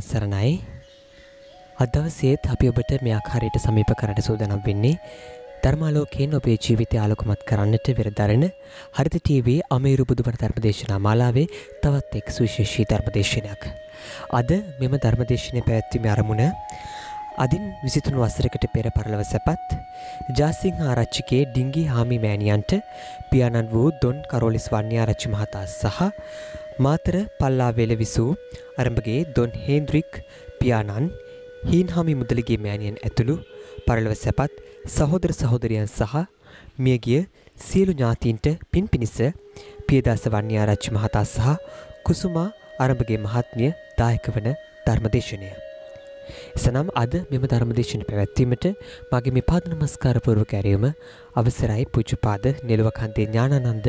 තෙරුවන් සරණයි අදවසේත් අපි ඔබට මෙයක් හරියට සමීප කරට සූදනම් වෙන්නේ ධර්මාලෝකයෙන් ඔබේ ජීවිතය ආලොකමත් කරන්නට වෙරදරන හරිත TVී අමේරු බුදුබන ධර්මදේශනා මාලාවේ තවත් එක් සුවිශේෂී ධර්මදේශනයක්. අද මෙම ධර්මදේශනය පැවැත්වීම අරමුණ අදින් විසිතුන් වසරකට පෙර පරලව සැපත් ජාසිංහ ආරච්චිකේ ඩිංගි හාමි මෑණියන්ට පියාණන් වූ දොන් කරෝලිස් වන්‍යාරච්චි මහතා සහ මාතර පල්ලා වෙලවිසූ අරඹගේ දොන් හේන්ද්‍රික් පියාණන් හීන්හාමි මුදලිගේ මෑණියන් ඇතුළු පරලව සැපත් සහෝදර සහෝදරියන් සහ මියගිය සියලු ඥාතීන්ට පින් පිණිස පියදාස වන්‍යාරච්චි මහතා සහ කුසුමා අරඹගේ මහත්මිය දායක වන ධර්මදේශනය එසනම් අද මෙම ධර්මදේශන පැවැත්වීමට මගේ මේ පාද නමස්කාරපුරව කැරීම අවසරයි පුජපාද නිලවකන්තේ ඥානනන්ද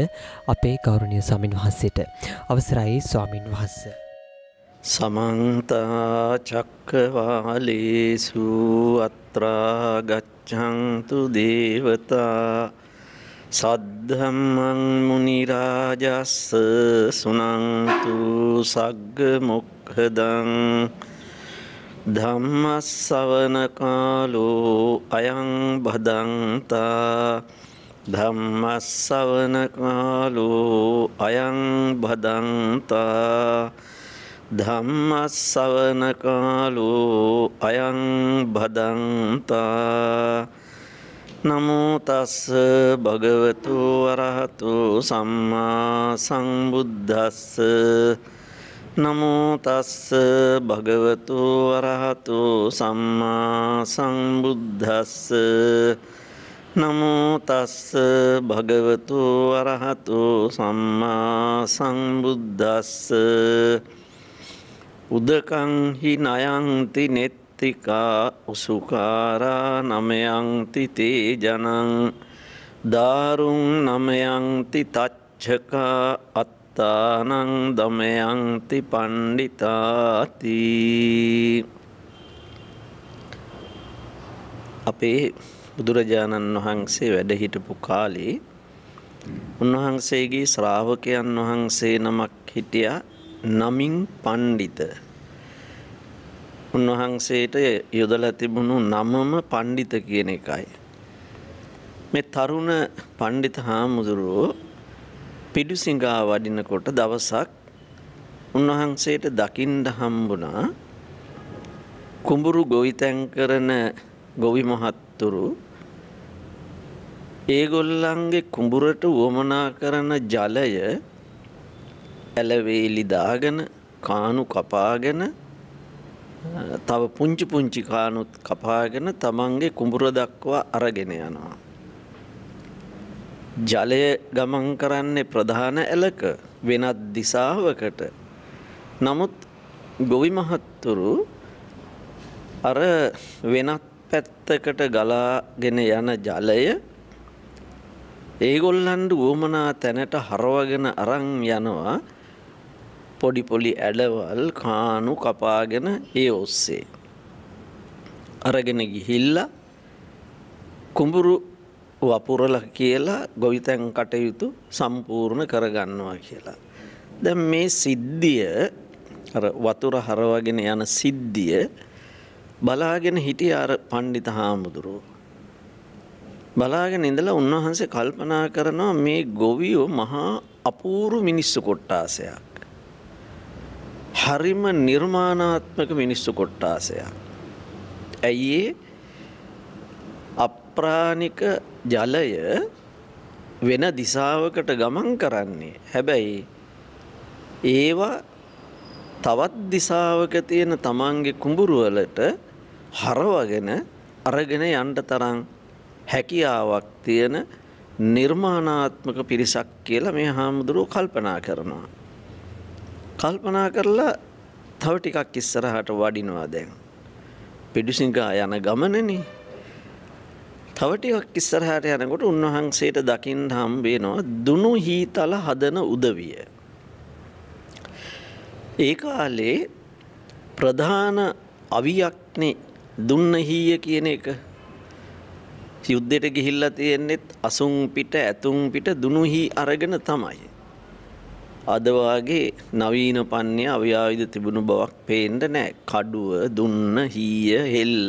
අපේ ගෞරවනීය ස්වාමින් වහන්සේට. අවසරයි ස්වාමින් වහන්සේ. සමන්ත චක්කවාලේසු අත්‍රා ගච්ඡන්තු දේවතා සද්ධම්මං මුනි රාජස්ස සුනන්තු සග්ග මොක්ඛදං ධම්මස්සවන කාලෝ අයං බදන්තා ධම්මස්සවන කාලෝ අයං බදන්තා ධම්මස්සවන කාලෝ අයං බදන්තා නමෝ තස් භගවතු වරහතු සම්මා සංබුද්දස්ස නමෝ තස්ස භගවතු වරහතු සම්මා සංබුද්දස්ස නමෝ තස්ස භගවතු වරහතු සම්මා සංබුද්දස්ස උදකං හි නයන්ති නෙත්තිකා උසුකාරා නමයන්ති තේජනං දාරුන් නමයන්ති තච්චකා අත් අත්තානං දමයංති පණ්ඩිතාති අපේ බුදුරජාණන් වහන්සේ වැඩ හිටපු කාලේ උන්වහන්සේගේ ශ්‍රාවකයන් වහන්සේ නමක් හිටියා නමින් පණ්ඩිත උන්වහන්සේට යොදලා තිබුණු නමම පණ්ඩිත කියන එකයි මේ තරුණ පණ්ඩිත හාමුදුරුවෝ පිඩුසිඟා වඩිනකොට දවසක් උන්වහන්සේට දකිින්ඩ හම්බුණා කුඹුරු ගොවිතැන් කරන ගොවි මහත්තුරු ඒගොල්ලන්ගේ කුඹුරට වුවමනා කරන ජලය ඇලවේලි දාගෙන කානු කපාගෙන තව පුංචි පුංචි කානුත් කපාගෙන තමන්ගේ කුඹුර දක්වා අරගෙන යනවා. ජලය ගමන් කරන්නේ ප්‍රධාන ඇලක වෙනත් දිසාවකට. නමුත් ගොවි මහත්තුරු අර වෙනත් පැත්තකට ගලාගෙන යන ජලය ඒගොල්ලන්ට වුවමනා තැනට හරවගෙන අරන් යනවා පොඩි පොලි ඇඩවල් කානු කපාගෙන ඒ ඔස්සේ. අරගෙන ගිහිල්ලා කුඹුරු වපුරල කියලා ගොවිතැන් කටයුතු සම්පූර්ණ කරගන්නවා කියලා. දැ මේ සිද්ධිය වතුර හරවගෙන යන සිද්ධිය බලාගෙන හිටිය අර පණ්ඩිත හාමුදුරුව. බලාගෙන ඉඳලා උන්වහන්සේ කල්පනා කරනවා මේ ගොවියෝ මහා අපූරු මිනිස්සු කොට්ටාසයක්. හරිම නිර්මාණාත්මක මිනිස්සු කොට්ටාසයක්. ඇයිඒ අප්‍රාණික ජලය වෙන දිසාවකට ගමන් කරන්නේ. හැබැයි ඒවා තවත් දිසාවක තියෙන තමන්ගේ කුඹුරුවලට හරවගෙන අරගෙන යන්න තරම් හැකියාවක් තියෙන නිර්මාණාත්මක පිරිසක් කියලා මේ හාමුදුරුවෝ කල්පනා කරනවා. කල්පනා කරලා තව ටිකක් ඉස්සරහට වඩිනවා දැන්. පිඩුසිඟා යන ගමනනේ තව ටිකක් ඉස්සරහට යනකොට උන්වහන්සේට දකින්න හම්බ වෙනවා දුනු හීතල හදන උදවිය. ඒ කාලේ ප්‍රධාන අවියක්නේ දුන්න හීය කියන එක යුද්ධයට ගිහිල්ලා තියෙන්නෙත් අසුන් පිට ඇතුන් පිට දුනු හී අරගෙන තමයි. අද වාගේ නවීන පන්නේ අව්‍යාවිද තිබුණු බවක් පේන්න නැහැ. කඩුව, දුන්න, හීය, හෙල්ල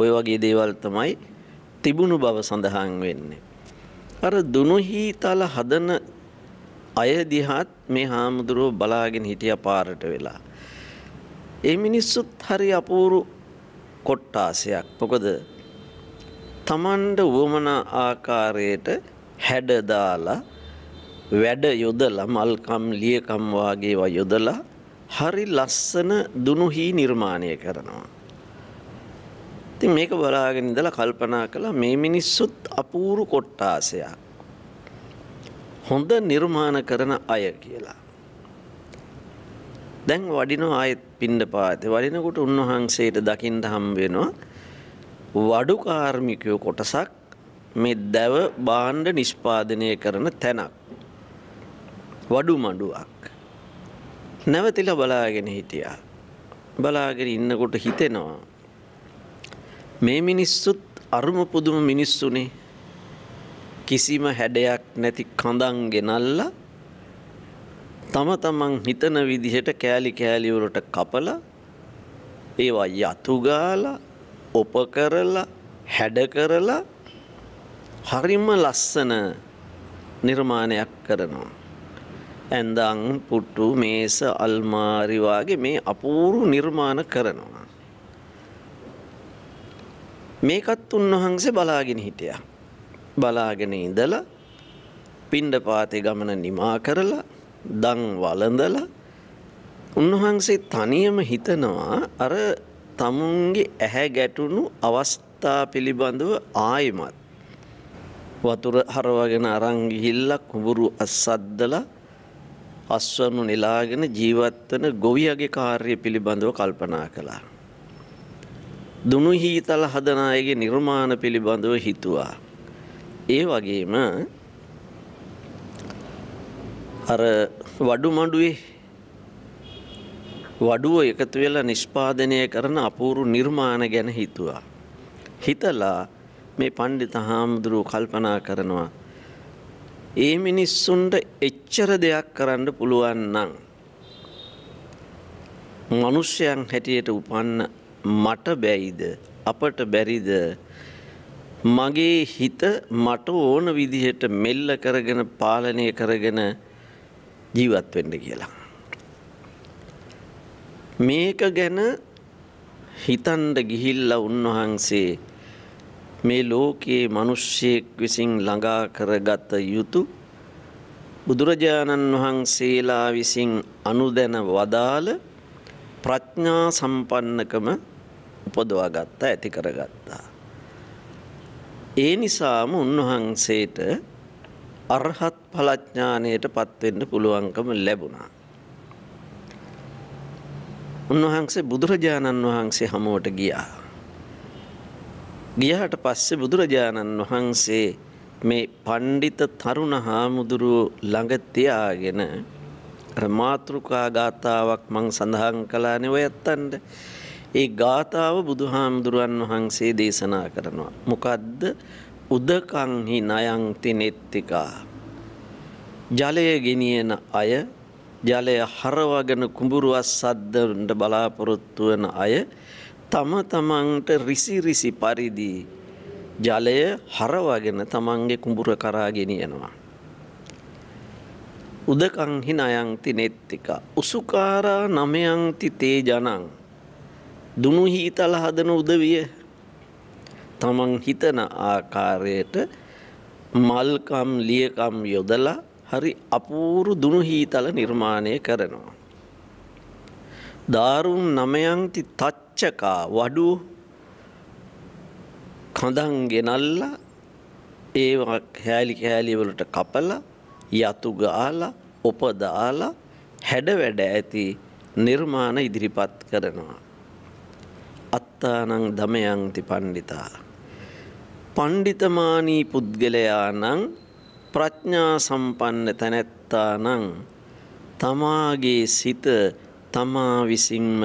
ඔය වගේ දේවල් තමයි තිබුණු බව සඳහන් වෙන්නේ. අර දුනුහීතල හදන අය දිහාත් මේ හාමුදුරුව බලාගෙන හිටිය පාරට වෙලා. ඒ මිනිස්සුත් හරි අපූරු කොට්ටාසයක් මොකද තමන්ට වුවමන ආකාරයට හැඩදාලා වැඩ යොදලා මල්කම් ලියකම් වාගේ යොදලා හරි ලස්සන දුනුහි නිර්මාණය කරනවා. ඉතින් මේක බලාගෙන ඉඳලා කල්පනා කළා මේ මිනිස්සුත් අපූරු කොට්ටාසයක්. හොඳ නිර්මාණ කරන අය කියලා. දැන් වඩිනෝ ආයෙත් පින්ඩ පාතේ වඩිනකොට උන්වහන්සේට දකින්න හම්බ වෙනවා වඩු කාර්මිකයෝ කොටසක් මේ දැව භාණ්ඩ නිෂ්පාදනය කරන තැනක් වඩු මඩුවක් නැවතිලා බලාගෙන හිටියා බලාගෙන ඉන්නකොට හිතෙනවා මේ මිනිස්සුත් අරුම පුදුම මිනිස්සුනේ කිසිම හැඩයක් නැති කඳන් ගෙනල්ලා තම තමන් හිතන විදිහට කෑලි කෑලි වලට කපලා ඒවා යතු ගාලා ඔප කරලා හැඩ කරලා හරිම ලස්සන නිර්මාණයක් කරනවා. ඇඳන් පුට්ටු මේස අල්මාරි වගේ මේ අපූරු නිර්මාණ කරනවා. මේකත් උන්වහන්සේ බලාගෙන හිටියා. බලාගෙන ඉඳලා පිණ්ඩපාතේ ගමන නිමා කරලා දන් වළඳලා උන්වහන්සේ තනියම හිතනවා අර තමුන්ගේ ඇහැ ගැටුණු අවස්ථා පිළිබඳව ආයමත් වතුර හරවගෙන අරන් ගිහිල්ලා කුඹුරු අස්සද්දලා අස්වනු නෙලාගෙන ජීවත් වෙන ගොවියගේ කාර්ය පිළිබඳව කල්පනා කළා. දුනුහීතල හදන අයගේ නිර්මාණ පිළිබඳව හිතුවා. ඒ වගේම අර වඩු මඩුවේ වඩුව එකතු වෙලා නිෂ්පාදනය කරන අපූරු නිර්මාණ ගැන හිතුවා. හිතලා මේ පණ්ඩිත හාමුදුරුව කල්පනා කරනවා. ඒ මිනිස්සුන්ට එච්චර දෙයක් කරන්න පුළුවන් නම්. මනුෂ්‍යයන් හැටියට උපන්න මට බැයිද අපට බැරිද මගේ හිත මට ඕන විදිහට මෙල්ල කරගෙන පාලනය කරගෙන ජීවත් වෙන්න කියලා. මේක ගැන හිතන්ඩ ගිහිල්ල උන්වහන්සේ මේ ලෝකයේ මනුෂ්‍යයෙක් විසින් ළඟා කරගත යුතු බුදුරජාණන් වහන්සේලා විසින් අනුදැන වදාළ ප්‍රඥා සම්පන්නකම උපදවා ගත්තා ඇති කරගත්තා. ඒ නිසාම උන්වහන්සේට අරහත් පලඥානයට පත්වෙන්න පුළුවන්කම ලැබුණා. උන්වහන්සේ බුදුරජාණන් වහන්සේ හමුවට ගියා. ගියහට පස්සේ බුදුරජාණන් වහන්සේ මේ පණ්ඩිත තරුණ හාමුදුරුව ළඟ තියාගෙන මාතෘකා ගාථාවක් මං සඳහන් කළානේ ඔයත්තන්ට ඒ ගාථාව බුදුහාමුදුරුවන් වහන්සේ දේශනා කරනවා. මොකද්ද උදකංහි නයංති නෙත්තිකා. ජලය ගෙනියන අය ජලය හරවගෙන කුඹුරුවත් සද්දන්ට බලාපොරොත්තු වන අය තම තමන්ට රිසි රිසි පරිදි ජලය හරවගෙන තමන්ගේ කුඹුර කරා ගෙනියනවා. උදකංහි නයංති නෙත්තිකා. උසුකාරා නමයංති තේ ජනං දුනු හීතල හදන උදවිය තමන් හිතන ආකාරයට මල්කම් ලියකම් යොදලා හරි අපූරු දුනු හීතල නිර්මාණය කරනවා. දාරුන් නමයන්ති තච්චකා වඩු කඳන් ගෙනල්ලා ඒ හෑලි කෑලිවලට කපලා යතු ගාලා උපදාලා හැඩ වැඩ ඇති නිර්මාණ ඉදිරිපත් කරනවා. අත්තානං දමයන්ති පණ්ඩිතා. පණ්ඩිතමානී පුද්ගලයා නං ප්‍රඥා සම්පන්න තැනැත්තා නං තමාගේ සිත තමා විසින්ම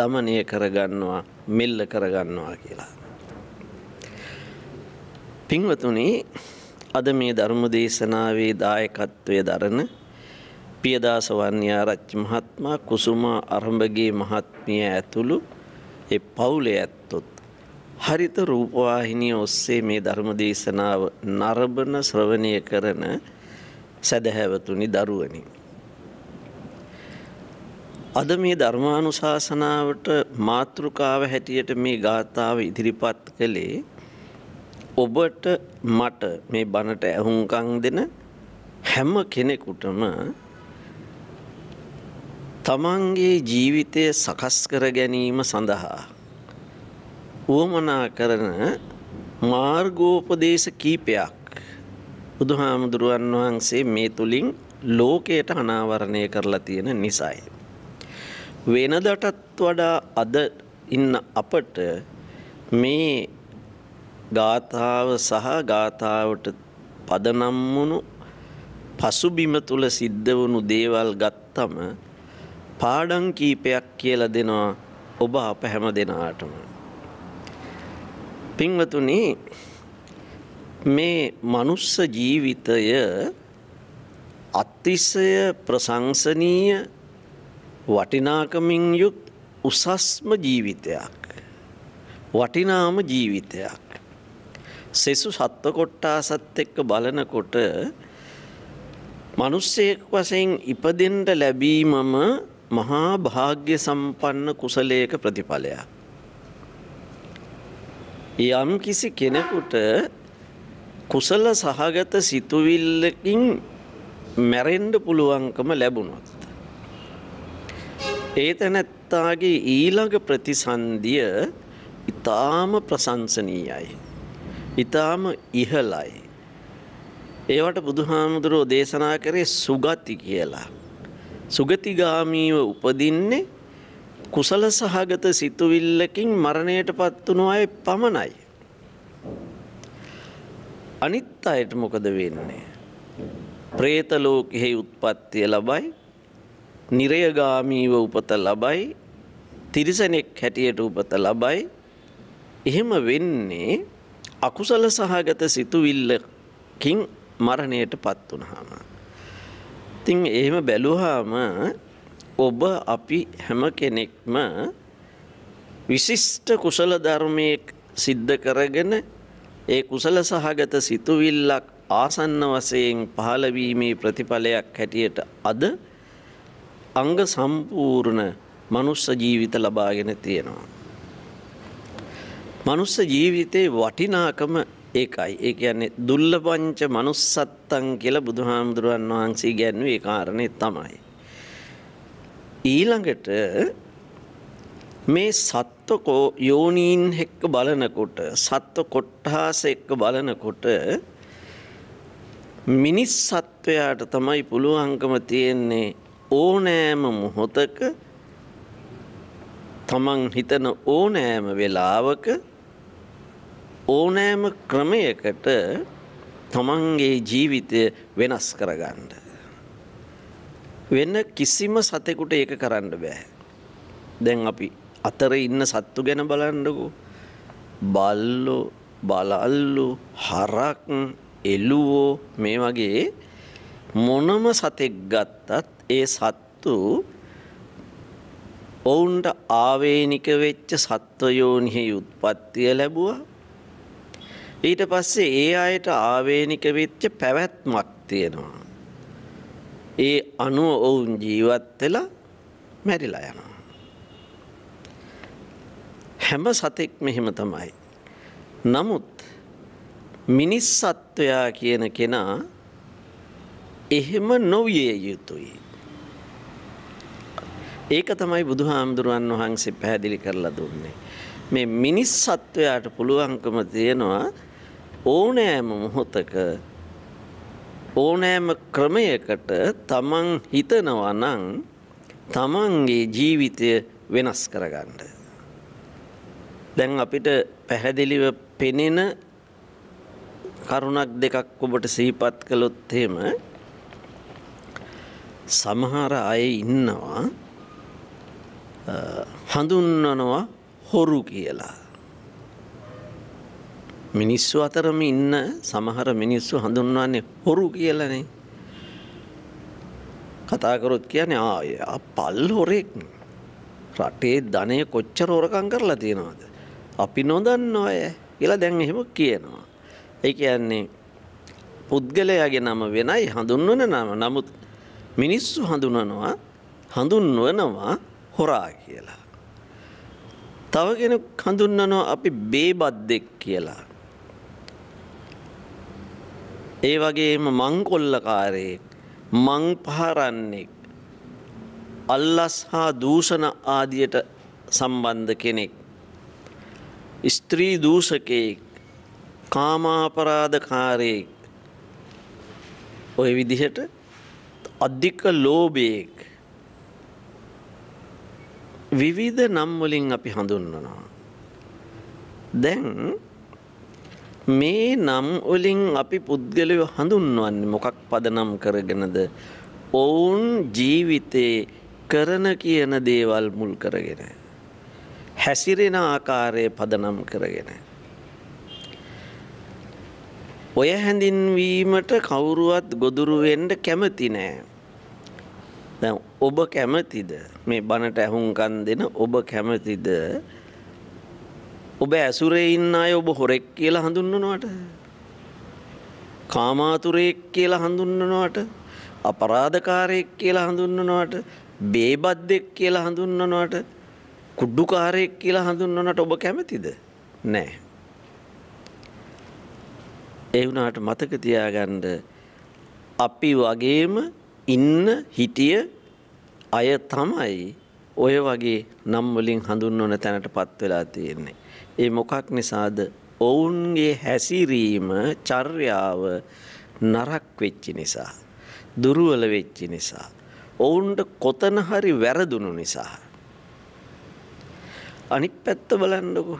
දමනය කරගන්නවා මෙල්ල කරගන්නවා කියලා. පින්වතුනි අද මේ ධර්ම දේශනාවේ දායකත්වය දරන පියදාස වන්‍යාරච්චි මහත්මා කුසුමා අරඹගේ මහත්මිය ඇතුළු ඒ පවුලේ ඇත්තොත් හරිත රූපවාහිනිය ඔස්සේ මේ ධර්ම දේශනාව නරඹන ශ්‍රවණය කරන සදහැවතුනි දරුවනි. අද මේ ධර්මානුශාසනාවට මාතෘකාව හැටියට මේ ගාථාව ඉදිරිපත් කළේ ඔබට මට මේ බණට ඇහුම්කන් දෙන හැම කෙනෙකුටම තමන්ගේ ජීවිතය සකස් කර ගැනීම සඳහා වුවමනා කරන මාර්ගෝපදේශ කීපයක් බුදුහාමුදුරුවන් වහන්සේ මේ තුළින් ලෝකයට අනාවරණය කරලා තියෙන නිසයි. වෙනදටත් වඩා අද ඉන්න අපට මේ ගාථාව සහ ගාථාවට පදනම්මුණු පසුබිම තුළ සිද්ධ වුණු දේවල් ගත්තම පාඩම් කීපයක් කියලා දෙනවා ඔබ අප හැම දෙනාටම. පින්වතුනි මේ මනුස්ස ජීවිතය අතිශය ප්‍රශංසනීය වටිනාකමින් යුත් උසස්ම ජීවිතයක් වටිනාම ජීවිතයක් සෙසු සත්ව කොට්ටාසත් එක්ක බලනකොට මනුස්සයෙක් වශයෙන් ඉපදෙන්ට ලැබීමම මහා භාග්‍ය සම්පන්න කුසලයක ප්‍රතිඵලයක්. යම් කිසි කෙනෙකුට කුසල සහගත සිතුවිල්ලකින් මැරෙන්ඩ පුළුවන්කම ලැබුණොත්. ඒ තැනැත්තාගේ ඊළඟ ප්‍රතිසන්දිය ඉතාම ප්‍රසංසනීයයි. ඉතාම ඉහලයි. ඒවට බුදුහාමුදුරුවෝ දේශනා කරේ සුගති කියලා. සුගතිගාමීව උපදින්නේ කුසල සහගත සිතුවිල්ලකින් මරණයට පත් වුණු අය පමණයි. අනිත් අයට මොකද වෙන්නේ? പ്രേත ලෝකෙහි උත්පත්තිය ලබයි, නිරයගාමීව උපත ලබයි, තිරිසනෙක් හැටියට උපත ලබයි. එහෙම වෙන්නේ අකුසල සහගත සිතුවිල්ලකින් මරණයට පත් වුණාම. ඉතින් එහෙම බැලුවාම ඔබ අපි හැම කෙනෙක්ම විශිෂ්ට කුසල ධර්මයේ සිද්ධ කරගෙන ඒ කුසල සහගත සිතුවිල්ලක් ආසන්න වශයෙන් පහළවීමේ ප්‍රතිඵලයක් හැටියට අද අංග සම්පූර්ණ මනුස්ස ජීවිත ලබාගෙන තියෙනවා. මනුස්ස ජීවිතේ වටිනාකම ඒකයි ඒ කියන්නේ දුල්ලපංච manussත්තං කියලා බුදුහාමුදුරන් වහන්සේ ගැන්වුවේ ඒ කාරණේ තමයි. ඊළඟට මේ සත්වකෝ යෝනීන් එක්ක බලනකොට සත්ව කොට්ටාස එක්ක බලනකොට මිනිස් සත්වයාට තමයි පුළුවන්කම තියෙන්නේ ඕනෑම මොහොතක තමන් හිතන ඕනෑම වෙලාවක ඕනෑම ක්‍රමයකට තමන්ගේ ජීවිතය වෙනස් කරගන්න. වෙන්න කිසිම සතෙකුට ඒක කරන්න බෑ. දැන් අපි අතර ඉන්න සත්තු ගැන බලන්නකු බල්ලු බලල්ලු හරක් එලුවෝ මේ වගේ මොනම සතෙක් ගත්තත් ඒ සත්තු ඔවුන්ට ආවේනික වෙච්ච සත්වයෝනිහි උත්පත්තිය ලැබුවා ඊට පස්සේ ඒ අයට ආවේනික වෙච්ච පැවැත්මක් තියෙනවා. ඒ අනුව ඔවුන් ජීවත් වෙලා මැරිලා යනවා. හැම සතෙක් මෙහෙම තමයි. නමුත් මිනිස් සත්වයා කියන කෙනා එහෙම නොවිය යුතුයි. ඒක තමයි බුදුහාමුදුරුවන් වහන්සේ පැහැදිලි කරලා දුන්නේ. මේ මිනිස් සත්වයාට පුළුවන්කම තියෙනවා ඕනෑම මොහොතක ඕනෑම ක්‍රමයකට තමන් හිතනවා නං තමන්ගේ ජීවිතය වෙනස් කරගන්න. දැන් අපිට පැහැදිලිව පෙනෙන කරුණක් දෙකක් ඔබට සීපත් කළොත් එහෙම සමහර අය ඉන්නවා හඳුන්වනවා හොරු කියලා. මිනිස්සු අතරම ඉන්න සමහර මිනිස්සු හඳුන්වන්නේ හොරු කියලනේ. කතාකරොත් කියන්නේ ආය පල් හොරෙක් රටේ ධනය කොච්චර හොරකං කරලා තියෙනවද. අපි නොදන්න අය කියලා දැන් එහෙම කියනවා. ඒ කියන්නේ පුද්ගලයාගේ නම වෙනයි හඳුන්වන නම නමුත් මිනිස්සු හඳුනනවා හඳුන්වනවා හොරා කියලා. තව කෙනෙක් හඳුන්වනවා අපි බේබද්දෙක් කියලා. ඒ වගේම මංකොල්ලකාරයෙක් මං පහරන්නෙක් අල්ලස් හා දූෂණ ආදියට සම්බන්ධ කෙනෙක් ස්ත්‍රී දූෂකයෙක් කාමාපරාධකාරයෙක් ඔය විදිහට අධික ලෝභයෙක් විවිධ නම් වලින් අපි හඳුන්වනවා දැන් මේ නම් වලින් අපි පුද්ගලයෝ හඳුන්වන්නේ මොකක් පදනම් කරගෙනද ඔවුන් ජීවිතේ කරන කියන දේවල් මුල් කරගෙන හැසිරෙන ආකාරය පදනම් කරගෙන ඔය හැඳින්වීමට කවුරුවත් ගොදුරු වෙන්න කැමති නෑ දැන් ඔබ කැමතිද මේ බණට ඇහුම්කන් දෙන ඔබ කැමතිද ඔබ ඇසුරේ ඉන්න අය ඔබ හොරෙක් කියලා හඳුන්වනවට කාමාතුරයෙක් කියලා හඳුන්වනවට අපරාධකාරයෙක් කියලා හඳුන්වනවට බේබද්දෙක් කියලා හඳුන්වනවට කුඩ්ඩුකාරයෙක් කියලා හඳුන්වනට ඔබ කැමතිද නෑ ඒ වුණාට මතක තියාගන්න අපි වගේම ඉන්න හිටිය අය තමයි ඔය වගේ නම් වලින් හඳුන්වන තැනට පත් වෙලා තියෙන්නේ ඒ මොකක් නිසාද ඔවුන්ගේ හැසිරීම චර්යාව නරක් වෙච්චි නිසා දුර්වල වෙච්චි නිසා ඔවුන්ට කොතන හරි වැරදුණු නිසා අනිත් පැත්ත බලන්නකෝ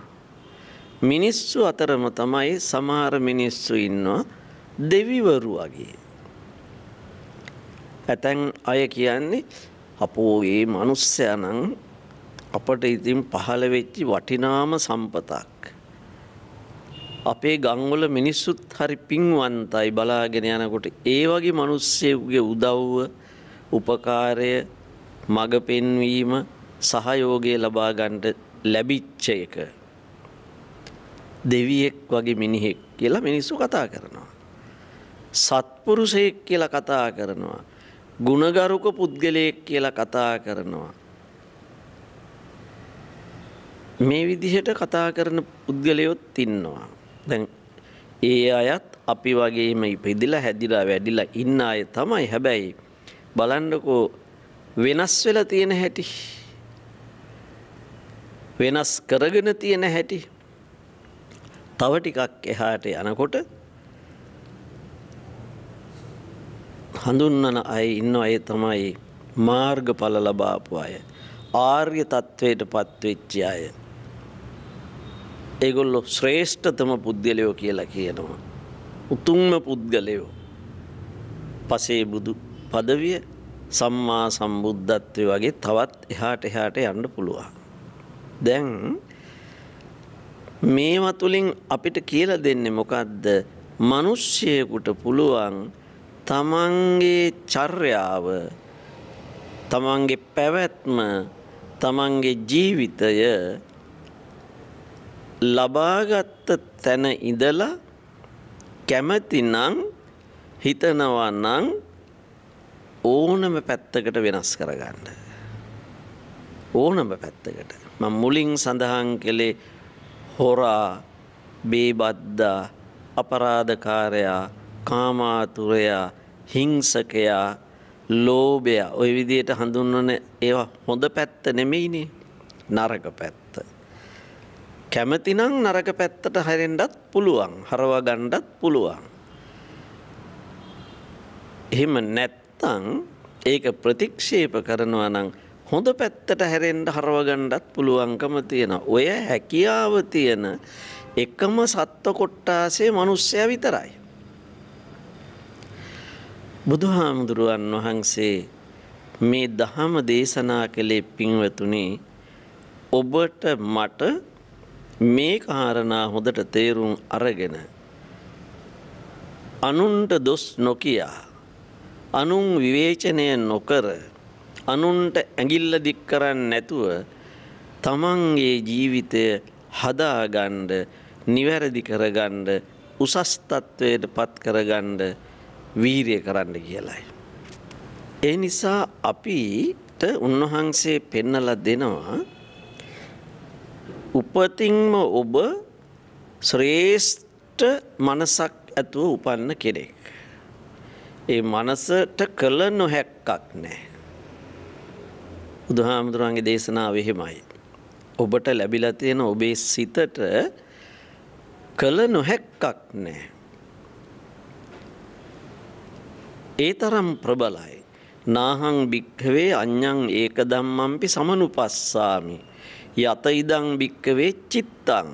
මිනිස්සු අතරම තමයි සමහර මිනිස්සු ඉන්නවා දෙවිවරු වගේ ඇතැන් අය කියන්නේ අපෝ ඒ මනුස්සයනං අපට ඉතින් පහළ වෙච්චි වටිනාම සම්පතක්. අපේ ගංගොල මිනිස්සුත් හරි පින්වන්තයි බලාගෙන යනකොට ඒ වගේ මිනිස්සුගේ උදව්ව, උපකාරය, මඟ පෙන්වීම, සහයෝගය ලබා ගන්නට ලැබිච්ච එක. දෙවියෙක් වගේ මිනිහෙක් කියලා මිනිස්සු කතා කරනවා. සත්පුරුෂයෙක් කියලා කතා කරනවා. ගුණගරුක පුද්ගලයෙක් කියලා කතා කරනවා. මේ විදිහට කතා කරන පුද්ගලයොත් ඉන්නවා. දැන් ඒ අයත් අපි වගේම ඉපදිලා හැදිලා වැඩිලා ඉන්න අය තමයි හැබැයි බලන්නකෝ වෙනස් වෙලා තියෙන හැටි වෙනස් කරගෙන තියෙන හැටි තව ටිකක් එහාට යනකොට හඳුන්වන අය ඉන්න අය තමයි මාර්ගඵල ලබාපු අය ආර්ය තත්ත්වයට පත්වෙච්චි අය ඒගොල්ලො ශ්‍රේෂ්ඨතම පුද්ගලයෝ කියලා කියනවා. උතුම්ම පුද්ගලයෝ පසේ බුදු පදවිය සම්මා සම්බුද්ධත්වය වගේ තවත් එහාට එහාට යන්න පුළුවන්. දැන් මේවා තුළින් අපිට කියල දෙන්නේ මොකක්ද මනුෂ්‍යයකුට පුළුවන් තමන්ගේ චර්යාව තමන්ගේ පැවැත්ම තමන්ගේ ජීවිතය ලබාගත්ත තැන ඉඳලා කැමැතිනං හිතනවා නම් ඕනම පැත්තකට වෙනස් කරගන්න. ඕනම පැත්තකට. මම මුලින් සඳහන් කළේ හොරා, බේබද්දා, අපරාධකාරයා, කාමාතුරයා, හිංසකයා, ලෝභයා ඔය විදිහට හඳුන්වන ඒවා හොඳ පැත්ත නෙමෙයිනේ. නරක පැත්ත. කැමතිනම් නරක පැත්තට හැරෙන්ඩත් පුළුවන් හරව ගණ්ඩත් පුළුවන්. එහෙම නැත්තං ඒක ප්‍රතික්ෂේප කරනවා නම් හොඳ පැත්තට හැරෙන්ඩ හරවගණ්ඩත් පුළුවන්කම තියෙන ඔය හැකියාව තියෙන එකම සත්ව කොට්ටාසේ මනුස්්‍යය විතරයි. බුදුහාමුදුරුවන් වහන්සේ මේ දහම දේශනා කළේ පින්වතුනේ ඔබට මට මේ කාරණා හොඳට තේරුම් අරගෙන අනුන්ට දොස් නොකියා අනුන් විවේචනය නොකර අනුන්ට ඇඟිල්ල දික් කරන්න නැතුව තමන්ගේ ජීවිතය හදාගණ්ඩ නිවැරදි කරගණ්ඩ උසස්තත්වයට පත් කරගණ්ඩ වීරය කරන්න කියලයි. ඒ නිසා අපිට උන්වහන්සේ පෙන්නල දෙනවා උපතින්ම ඔබ ශ්‍රේෂ්ඨ මනසක් ඇතුව උපන්න කෙනෙක්. ඒ මනසට කළ නොහැක්කක් නෑ. බුදුහාමුදුරුවන්ගේ දේශනාව එහෙමයි. ඔබට ලැබිලා තියෙන ඔබේ සිතට කළ නොහැක්කක් නෑ. ඒ තරම් ප්‍රබලයි. නාහං භික්හවේ අඥං ඒක දම්මම්පි සමනුපස්සාමි. යත ඉදං භික්කවේ චිත්තං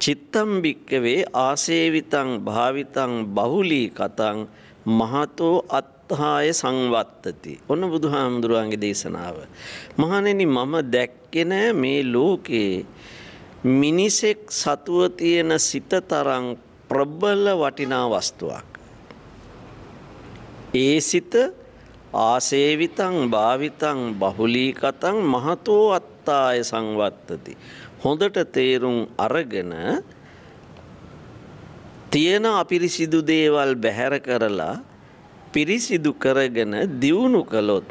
චිත්තම් භික්කවේ ආසේවිතං භාවිතං බහුලී කතං මහතෝ අත්හාය සංවත්තති. ඔන්න බුදුහාමුදුරුවන්ගේ දේශනාව. මහණෙනි මම දැක්කේ නෑ මේ ලෝකේ මිනිසෙක් සතුව තියෙන සිත තරම් ප්‍රබල වටිනා වස්තුවක්. ඒ සිත ආසේවිතං භාවිතං බහුලීකතං මහතෝ අත්තාය සංවත්තති. හොඳට තේරුම් අරගෙන තියෙන අපිරිසිදු දේවල් බැහැර කරලා පිරිසිදු කරගෙන දියුණු කළොත්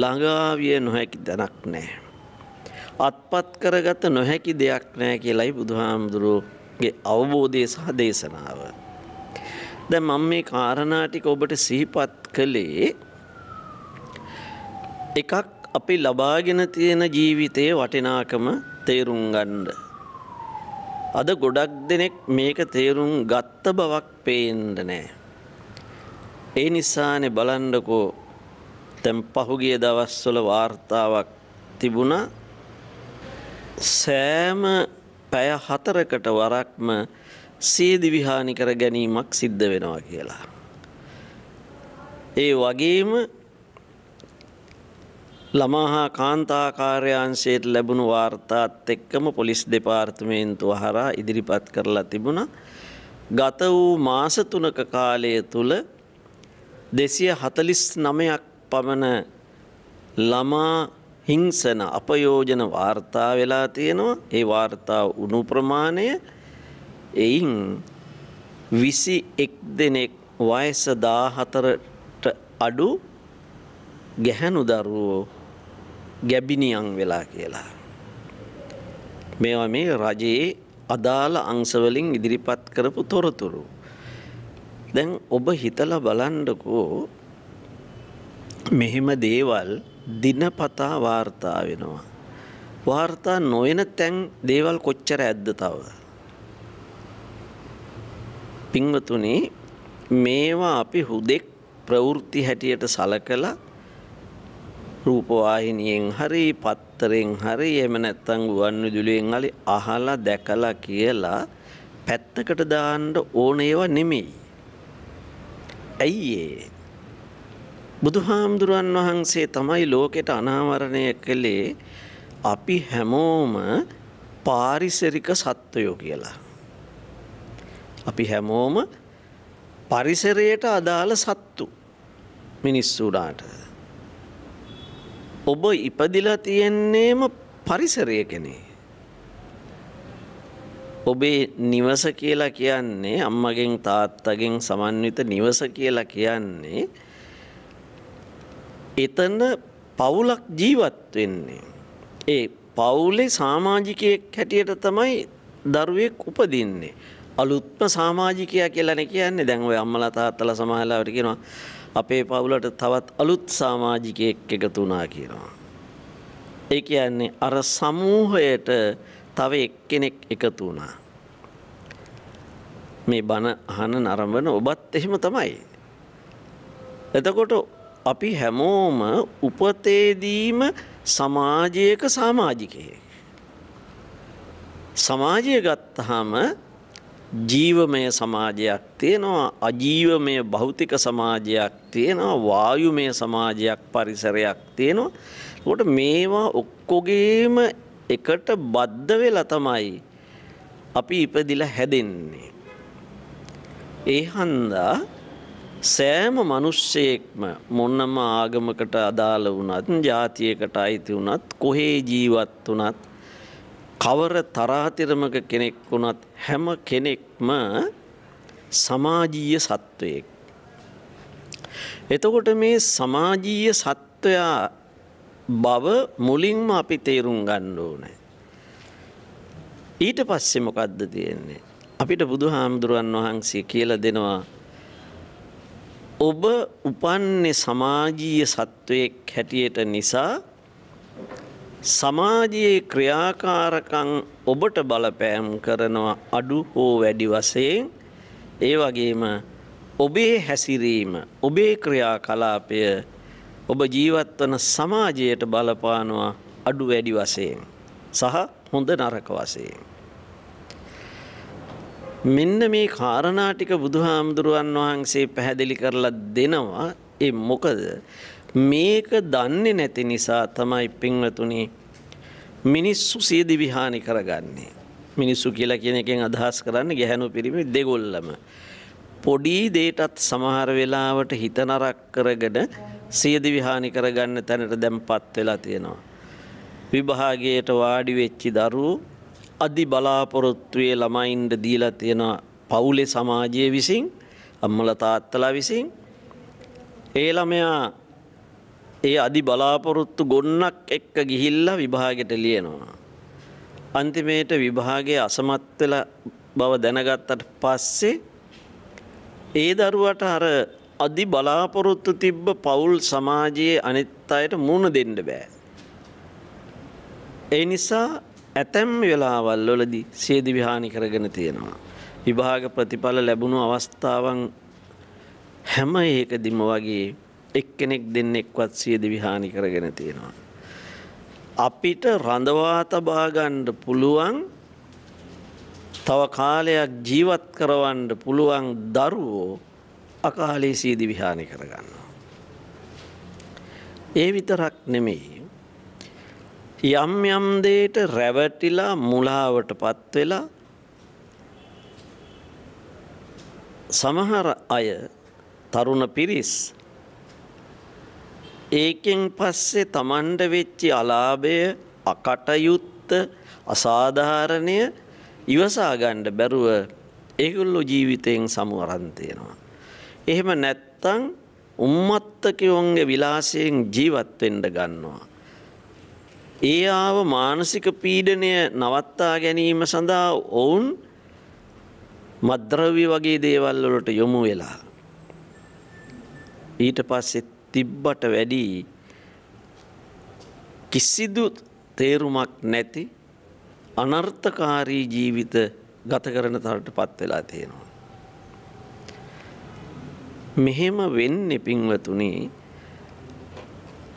ළඟාවිය නොහැකි දැනක් නෑ. අත්පත් කරගත නොහැකි දෙයක් නෑ කියලයි බුදුහාමුදුරුවගේ අවබෝධය සහ දේශනාව. දැ මං මේ කාරණාටික ඔබට සිහිපත් කළේ එකක් අපි ලබාගෙන තියෙන ජීවිතයේ වටිනාකම තේරුම් ගන්න. අද ගොඩක් දෙනෙක් මේක තේරුම් ගත්ත බවක් පේන්න නෑ. ඒ නිසානේ බලන්නකෝ දැන් පහුගිය දවස්වල වார்த்தාවක් තිබුණා සෑම පැය හතරකට වරක්ම සියදිවිහානි කර ගැනීමක් සිද්ධ වෙනවා කියලා. ඒ වගේම ළමාහා කාන්තාකාර්යාංශයට ලැබුණු වාර්තාත් එක්කම පොලිස් දෙපාර්තමේන්තුව හරා ඉදිරිපත් කරලා තිබුණා. ගත වූ මාස තුනක කාලය තුල දෙසිය හතලිස් නමයක් පමණ ළමා හිංසන අපයෝජන වාර්තා වෙලා තියෙනවා ඒ වාර්තා උණු ප්‍රමාණය එයින් විසි එක් දෙනෙක් වයස දාහතර අඩු ගැහැණු දරුවෝ ගැබිනියන් වෙලා කියලා. මේවා මේ රජයේ අදාළ අංශවලින් ඉදිරිපත් කරපු තොරතුරු. දැන් ඔබ හිතලා බලන්නකෝ මෙහෙම දේවල් දිනපතා වාර්තා වෙනවා. වාර්තා නොවන තැන් දේවල් කොච්චර ඇද්ද තව. පින්වතුනි මේවා අපි හුදෙක් ප්‍රවෘත්ති හැටියට සලකලා රූපවාහිනියෙන් හරි පත්තරෙන් හරි එහෙම නැත්නම් ගුවන් විදුලියෙන් hali අහලා දැකලා කියලා පැත්තකට දාන්න ඕන ඒවා නෙමෙයි. ඇයි ඒ? බුදුහාමුදුරන් වහන්සේ තමයි ලෝකෙට අනාවරණය කළේ අපි හැමෝම පාරිසරික සත්වයෝ කියලා. අපි හැමෝම පරිසරයට අදාළ සත්තු. මිනිස්සුඩාට. ඔබ ඉපදිලා තියෙන්නේම පරිසරය කෙනේ. ඔබේ නිවස කියලා කියන්නේ අම්මගෙන් තාත්තගෙන් සමන්විත නිවස කියලා කියන්නේ එතන පවුලක් ජීවත් වෙන්නේ. ඒ පවුලේ සාමාජිකයෙක් හැටියට තමයි දරුවෙක් උපදින්නේ. අලුත්ම සාමාජිකයා කියලානේ කියන්නේ. දැන් ওই අම්මලා තාත්තලා සමහරවල්ට කියනවා අපේ පවුලට තවත් අලුත් සාමාජිකයෙක් එකතු වුණා කියනවා. ඒ කියන්නේ අර සමූහයට තව එක්කෙනෙක් එකතු වුණා. මේ බණ අහන නරඹන ඔබත් එහෙම තමයි. එතකොට අපි හැමෝම උපතේදීම සමාජයක සාමාජිකයෙක්. සමාජය ගත්තහම ජීවමය සමාජයක් තියෙනවා අජීවමය භෞතික සමාජයක් තියෙනවා වායුමය සමාජයක් පරිසරයක් තියෙනවා. කොට මේවා ඔක්කොගේම එකට බද්ධ වෙලා තමයි අපි ඉපදිලා හැදෙන්නේ. ඒ හන්දා සෑම මිනිස්සෙක්ම මොන්නම ආගමකට අදාළ වුණත් ජාතියකට අයිති වුණත් කොහේ ජීවත් වුණත් කවර තරාතිරමක කෙනෙක් වුණත් හැම කෙනෙක්ම සමාජීය සත්වයෙක්. එතකොට මේ සමාජීය සත්වයා බව මුලින්ම අපි තේරුම් ගන්න ඕනෑ. ඊට පස්සේ මොකද්ද තියෙන්නේ. අපිට බුදු හාමුදුරුවන් වහන්සේ කියල දෙනවා. ඔබ උපන්නේ සමාජීය සත්වයෙක් හැටියට නිසා සමාජයේ ක්‍රියාකාරකං ඔබට බලපෑම් කරනවා අඩු හෝ වැඩි වසයෙන් ඒ වගේම ඔබේ හැසිරීම ඔබේ ක්‍රියා කලාපය ඔබ ජීවත්වන සමාජයට බලපානවා අඩු වැඩි වසයෙන් සහ හොඳ නරක වසයෙන්. මෙන්න මේ කාරණාටික බුදුහාමුදුරුවන් වහන්සේ පැහැදිලි කරලා දෙනවා එ මොකද මේක දන්නේ නැති නිසා තමයි පින්වතුනි මිනිස්සු සියදි විහානි කරගන්නේ. මිනිස්සු කියලා කියන එකෙන් අදහස් කරන්න ගැහැනු පිරිමි දෙගොල්ලම. පොඩි දේටත් සමහර වෙලාවට හිතනරක් කරගෙන සියදි විහානි කරගන්න තැනට දැම්පත් වෙලා තියෙනවා. විභාගයට වාඩි වෙච්චි දරුවෝ අධි බලාපොරොත්තුවේ ළමයින්ට දීලා තියෙන පවුලේ සමාජය විසින් අම්මල තාත්තලා විසින් ඒ ළමයා ඒ අදි බලාපොරොත්තු ගොන්නක් එක්ක ගිහිල්ලා විභාගෙට ලියනවා. අන්තිමේට විභාගයේ අසමත් වෙලා බව දැනගත්තට පස්සේ ඒ දරුවට අර අදි බලාපොරොත්තු තිබ්බ පවුල් සමාජයේ අනිත් අයට මුණ දෙන්න බෑ. ඒ නිසා ඇතැම් වෙලාවල් වලදී සියදි විහානි කරගෙන තියෙනවා. විභාග ප්‍රතිඵල ලැබුණු අවස්ථාවන් හැම ඒකදිම වගේ එක්කෙනෙක් දෙන්නෙක්වත් සිය දිවිහානි කරගෙන තියෙනවා. අපිට රඳවා තබාගණ්ඩ පුළුවන් තව කාලයක් ජීවත් කරවන්ඩ පුළුවන් දරුවෝ අකාලේ සීදි විහානි කරගන්නවා. ඒ විතරක් නෙමෙයි. යම් යම් දේට රැවටිලා මුලාවට පත්වෙලා සමහර අය තරුණ පිරිස් ඒකෙන් පස්සේ Tamanට වෙච්ච අලාභය අකටයුත්ත අසාධාරණය ඉවසා ගන්න බැරුව ඒගොල්ලෝ ජීවිතයෙන් සමුවරන් තියෙනවා. එහෙම නැත්තම් උම්මත්තකයෝන්ගේ විලාසයෙන් ජීවත් වෙන්න ගන්නවා. ඒ ආව මානසික පීඩනය නවත්තා ගැනීම සඳහා ඔවුන් මද්‍රව්‍ය වගේ දේවල් වලට යොමු වෙලා ඊට පස්සෙත් තිබ්බට වැඩි කිසිදු තේරුමක් නැති අනර්ථකාරී ජීවිත ගත කරන තරට පත් වෙලා තියෙනවා. මෙහෙම වෙන්නේ පින්වතුනි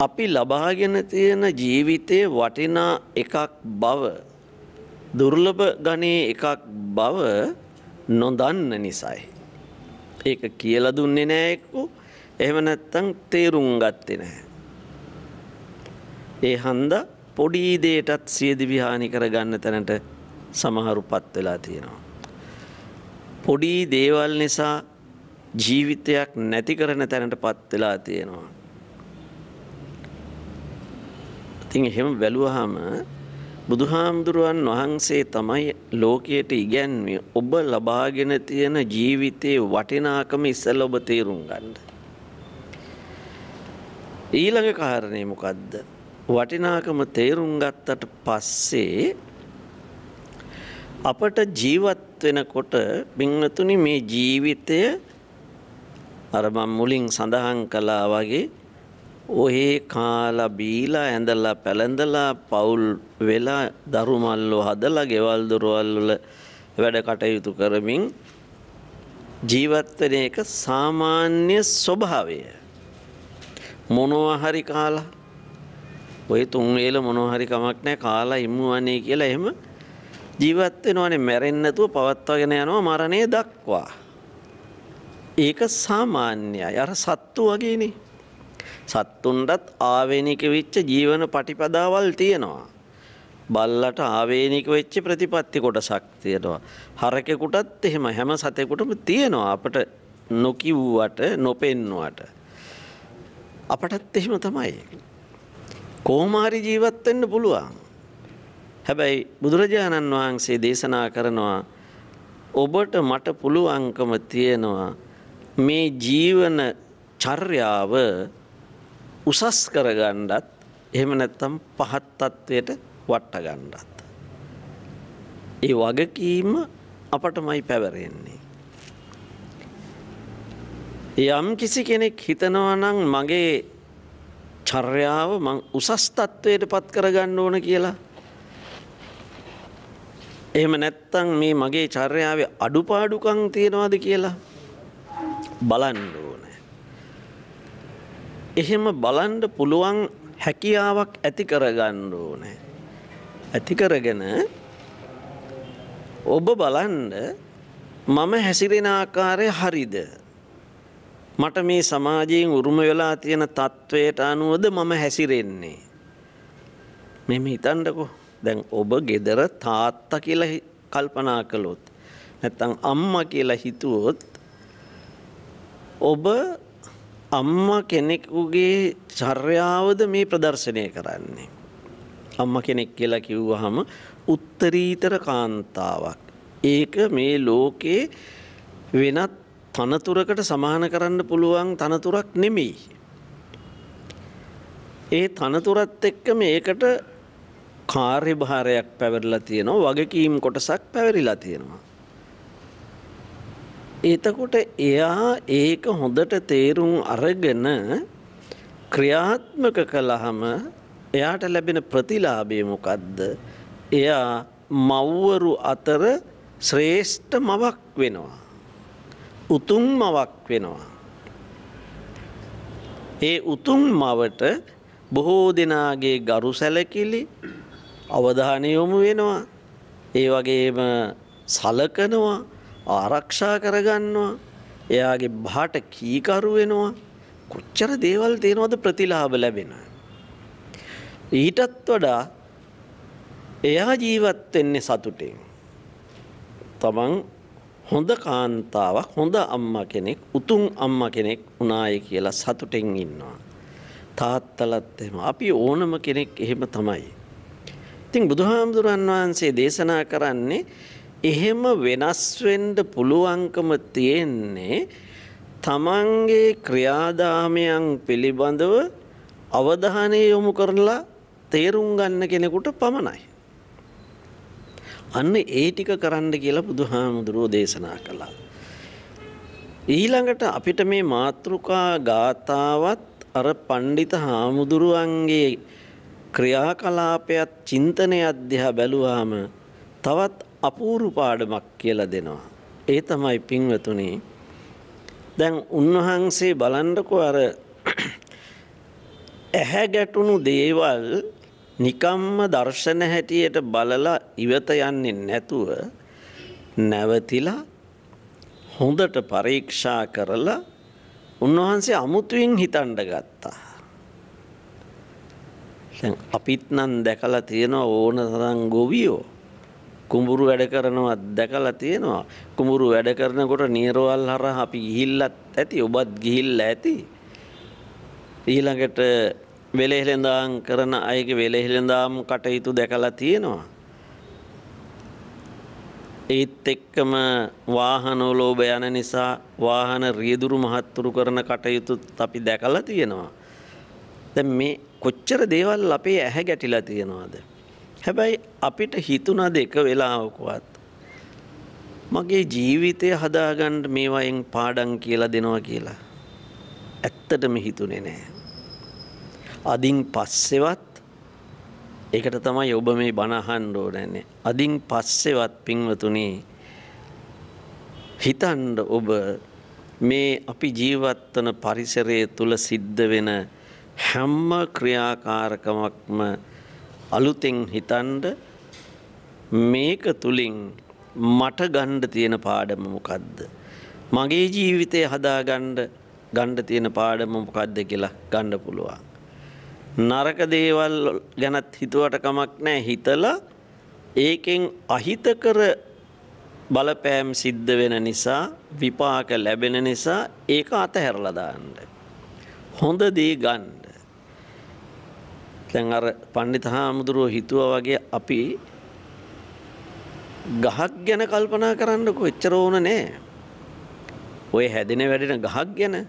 අපි ලබාගෙන තියෙන ජීවිතයේ වටිනා එකක් බව දුර්ලභ ගණයේ එකක් බව නොදන්න නිසයි. ඒක කියලා දුන්නේ නෑ එක්කෝ එහෙම නැත්තං තේරුම් ගත්තේ නැහැ. ඒ හන්ද පොඩීදේටත් සියදි විහානි කරගන්න තැනට සමහරු පත් වෙලා තියෙනවා. පොඩි දේවල් නිසා ජීවිතයක් නැති කරන තැනට පත් වෙලා තියෙනවා. ඉතින් එහෙම බැලුවහම බුදුහාමුදුරුවන් වහන්සේ තමයි ලෝකයට ඉගැන්වේ ඔබ ලබාගෙන තියෙන ජීවිතයේ වටිනාකම ඉස්සෙල්ලා ඔබ තේරුම් ගන්න. ඊළඟ කාරණය මොකක්ද. වටිනාකම තේරුම් ගත්තට පස්සේ අපට ජීවත් වෙනකොට බිංවතුනි මේ ජීවිතය අර මම මුලින් සඳහන් කළා වගේ ඔහේ කාලා බීලා ඇඳලා පැලඳලා පවුල් වෙලා දරුමල්ලෝ හදලා ගෙවල් දොරවල් වල වැඩ කටයුතු කරමින් ජීවත් වෙන එක සාමාන්‍ය ස්වභාවය. මොනවා හරි කාලා ඔය තුන් වේල මොනවා හරි කමක් නැහැ කාලා ඉමුවන්නේ කියලා එහෙම ජීවත් වෙනවනේ මැරෙන්නේ නැතුව පවත්වාගෙන යනවා මරණය දක්වා. ඒක සාමාන්‍යයි. අර සත්තු වගේනේ. සත්තුන්ටත් ආවේනික වෙච්ච ජීවන පටිපදාවල් තියෙනවා. බල්ලට ආවේනික වෙච්ච ප්‍රතිපත්ති කොටසක් තියෙනවා. හරකෙකුටත් එහෙම හැම සතෙකුටම තියෙනවා අපට නොකිව්වට නොපෙන්නුවට. අපටත් එහෙම තමයි. කොහොමාරි ජීවත් වෙන්න පුළුවන්. හැබැයි බුදුරජාණන් වහන්සේ දේශනා කරනවා ඔබට මට පුළුවන්කම තියෙනවා මේ ජීවන චර්යාව උසස් කරගන්නත් එහෙම නැත්නම් පහත් තත්වයට වට ගන්නත්. ඒ වගකීම අපටමයි පැවරෙන්නේ. යම් කිසි කෙනෙක් හිතනවා නම් මගේ චර්යාව මං උසස් තත්ත්වයට පත් කරගන්න ඕන කියලා. එහෙම නැත්තම් මේ මගේ චර්යාවේ අඩුපාඩුකම් තියෙනවද කියලා බලන්න ඕනේ. එහෙම බලන්න පුළුවන් හැකියාවක් ඇති කරගන්න ඕනේ. ඇති කරගෙන ඔබ බලන්න මම හැසිරෙන ආකාරය හරිද? මට මේ සමාජයෙන් උරුම වෙලා තියෙන තත්ත්වයට අනුවද මම හැසිරෙන්නේ. මෙම හිතන්ඩකෝ දැන් ඔබ ගෙදර තාත්ත කියලා කල්පනා කළොත්. නැත්තං අම්ම කියලා හිතුවොත් ඔබ අම්ම කෙනෙකුගේ චර්යාවද මේ ප්‍රදර්ශනය කරන්නේ. අම්ම කෙනෙක් කියලා කිව්වහම උත්තරීතර කාන්තාවක්. ඒක මේ ලෝකේ වෙනත් තනතුරකට සමාන කරන්න පුළුවන් තනතුරක් නෙමෙයි. ඒ තනතුරත් එක්ක මේකට කාර්යභාරයක් පැවරලා තියෙනවා වගකීම් කොටසක් පැවරිලා තියෙනවා. එතකොට එයා ඒක හොඳට තේරුම් අරගෙන ක්‍රියාත්මක කළහම එයාට ලැබෙන ප්‍රතිලාභය මොකද්ද? එයා මව්වරු අතර ශ්‍රේෂ්ඨ මවක් වෙනවා. උතුම් මවක් වෙනවා. ඒ උතුම් මවට බොහෝ දෙනාගේ ගරු සැලකිලි අවධානය යොමු වෙනවා. ඒ වගේම සලකනවා ආරක්ෂා කරගන්නවා. එයාගේ බාට කීකරු වෙනවා. කොච්චර දේවල් තියෙනවද ප්‍රතිලාභ ලැබෙන. ඊටත් වඩා එයා ජීවත් වෙන්නේ සතුටින්. තමන් හොඳ කාන්තාවක් හොඳ අම්මා කෙනෙක් උතුම් අම්මා කෙනෙක් වුණාය කියලා සතුටෙන් ඉන්නවා. තාත්තලත් එහෙම අපි ඕනම කෙනෙක් එහෙම තමයි. ඉතින් බුදුහාමුදුරන් වහන්සේ දේශනා කරන්නේ එහෙම වෙනස් වෙන්න පුළුවන්කම තියෙන්නේ තමන්ගේ ක්‍රියාදාමයන් පිළිබඳව අවධානය යොමු කරලා තේරුම් ගන්න කෙනෙකුට පමණයි. අන්න ඒ ටික කරන්න කියලා බුදුහාමුදුරුවෝ දේශනා කළා. ඊළඟට අපිට මේ මාතෘකා ගාතාවත් අර පණ්ඩිත හාමුදුරුවන්ගේ ක්‍රියාකලාපයත් චින්තනය අධ්‍යා බැලුවාම තවත් අපූරු පාඩමක් කියලා දෙනවා. ඒ තමයි පින්වතුනි දැන් උන්වහන්සේ බලන්නකෝ අර ඇහැ ගැටුණු දේවල් නිකම්ම දර්ශන හැටියට බලලා ඉවත යන්නේ නැතුව නැවතිලා හොඳට පරීක්ෂා කරලා උන්වහන්සේ අමුතුවෙන් හිතන්ඩ ගත්තා. අපිත් නම් දැකලා තියෙනවා ඕන තරම් ගොවියෝ කුඹුරු වැඩ කරනවා දැකලා තියෙනවා කුඹුරු වැඩ කරනකොට නීරවල් හරහා අපි ගිහිල්ලත් ඇති ඔබත් ගිහිල්ලා ඇති ඊළඟට වෙලෙහෙළඳාම් කරන අයගේ වෙලෙහෙළඳාම් කටයුතු දැකලා තියෙනවා. ඒත් එක්කම වාහනෝලෝභ යන නිසා වාහන රියදුරු මහත්තුරු කරන කටයුතුත් අපි දැකලා තියෙනවා. දැන් මේ කොච්චර දේවල් අපේ ඇහැ ගැටිලා තියෙනවද? හැබැයි අපිට හිතුණද එක වෙලාවකවත් මගේ ජීවිතය හදාගන්න මේවායින් පාඩම් කියලා දෙනවා කියලා ඇත්තටම හිතුනේ නැහැ. අදින් පස්සෙවත් ඒකට තමයි ඔබ මේ බණහන් ඕනන්නේ. අදින් පස්සෙවත් පින්වතුනි හිතන්ඩ ඔබ මේ අපි ජීවත්වන පරිසරය තුළ සිද්ධ වෙන හැම්ම ක්‍රියාකාරකමක්ම අලුතෙන් හිතන්ඩ මේක තුළින් මට ගණ්ඩ තියෙන පාඩම මොකක්ද. මගේ ජීවිතය හදාගණ්ඩ ගණ්ඩ තියෙන පාඩම මොකක්ද කියලා ගණ්ඩ පුළුවන්. නරක දේවල් ගැනත් හිතුවට කමක් නෑ හිතලා ඒකෙන් අහිතකර බලපෑම් සිද්ධ වෙන නිසා විපාක ලැබෙන නිසා ඒක අතහැරලා දාන්න. හොඳ දේ ගන්න. දැන් අර පණ්ඩිත හාමුදුරුවෝ හිතුවා වගේ අපි ගහක් ගැන කල්පනා කරන්නකෝ එච්චර ඕන නෑ. ඔය හැදෙන වැඩෙන ගහක් ගැන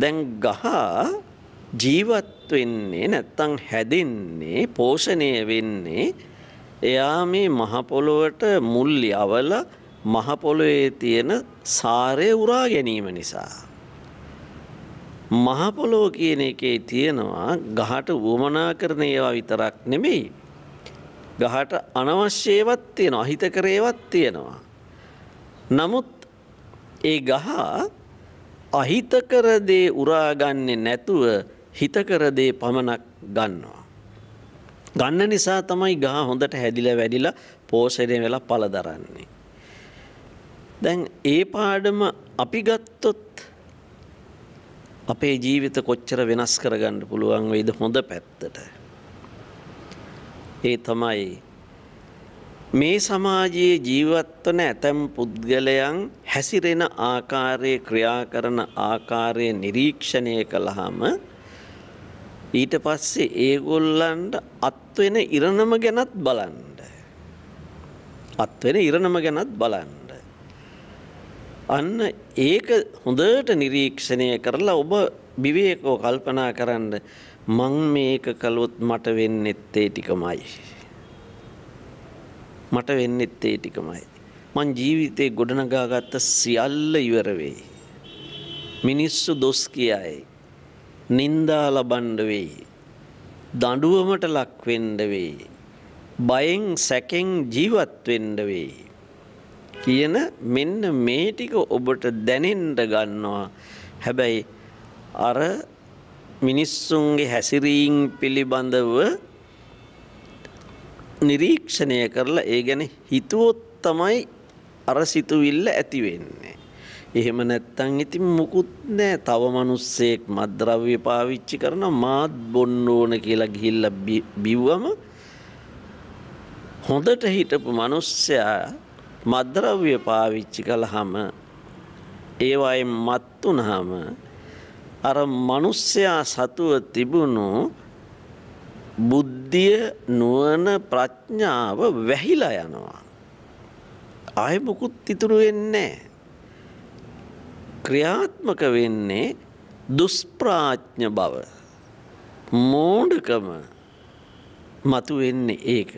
දැන් ගහ ජීවත් වෙන්නේ නැත්තම් හැදෙන්නේ පෝෂණය වෙන්නේ එයා මේ මහ පොළොවට මුල් යවල මහ පොළොවේ තියෙන සාරය උරා ගැනීම නිසා මහ පොළොව කියන එකේ තියෙනවා ගහට වුමනා කරන ඒවා විතරක් නෙමෙයි ගහට අනවශ්‍ය ඒවත් තියෙනවා අහිතකර ඒවත් තියෙනවා නමුත් ඒ ගහ අහිතකර දේ උරාගන්නේ නැතුව හිතකර දේ පමණක් ගන්නවා. ගන්න නිසා තමයි ගහ හොඳට හැදිලා වැඩිලා පෝෂණය වෙලා පළ දරන්නේ. දැන් ඒ පාඩම අපි ගත්තොත් අපේ ජීවිත කොච්චර වෙනස් කරගන්න පුළුවන් වෙයිද හොඳ පැත්තට. ඒ තමයි මේ සමාජයේ ජීවත්වන ඇතැම් පුද්ගලයන් හැසිරෙන ආකාරයේ ක්‍රියා කරන ආකාරය නිරීක්ෂණය කළහම ඊට පස්සේ ඒගොල්ලන්ට අත්වෙන ඉරණම ගැනත් බලන්ඩ. අත්වෙන ඉරණම ගැනත් බලන්ඩ. අන්න ඒක හොඳට නිරීක්ෂණය කරලා ඔබ බිවේකෝ කල්පනා කරන්න මං මේක කළොත් මට වෙන්න එත්තේ ටිකමයි. මට වෙන්න එත්තේ ටිකමයි. මං ජීවිතේ ගොඩනගාගත්ත සියල්ල ඉවරවෙයි. මිනිස්සු දොස් කියයි. නින්දා ලබන්න වෙයි. දඬුවමට ලක් වෙන්න වෙයි. බයෙන් සැකෙන් ජීවත් වෙන්න වෙයි. කියන මෙන්න මේ ටික ඔබට දැනෙන්න ගන්නවා. හැබැයි අර මිනිස්සුන්ගේ හැසිරීම් පිළිබඳව නිරීක්ෂණය කරලා ඒ ගැන හිතුවොත් තමයි අර සිතුවිල්ල ඇති වෙන්නේ. එහෙම නැත්තං ඉතින් මොකුත් නෑ තව මනුස්සෙක් මද්‍රව්‍ය පාවිච්චි කරන මාත් බොන්න ඕන කියලා ගිහිල්ල බිව්වම හොඳට හිටපු මනුස්සයා මද්‍රව්‍ය පාවිච්චි කළහම ඒවායි මත් වුනහම අර මනුස්සයා සතුව තිබුණු බුද්ධිය නුවන ප්‍රඥාව වැහිලා යනවා. ආය මොකුත් ඉතුරු වෙන්නේ නෑ. ක්‍රියාත්මක වෙන්නේ දුස්ප්‍රාඥ බව මෝඩකම මතු වෙන්නේ ඒක.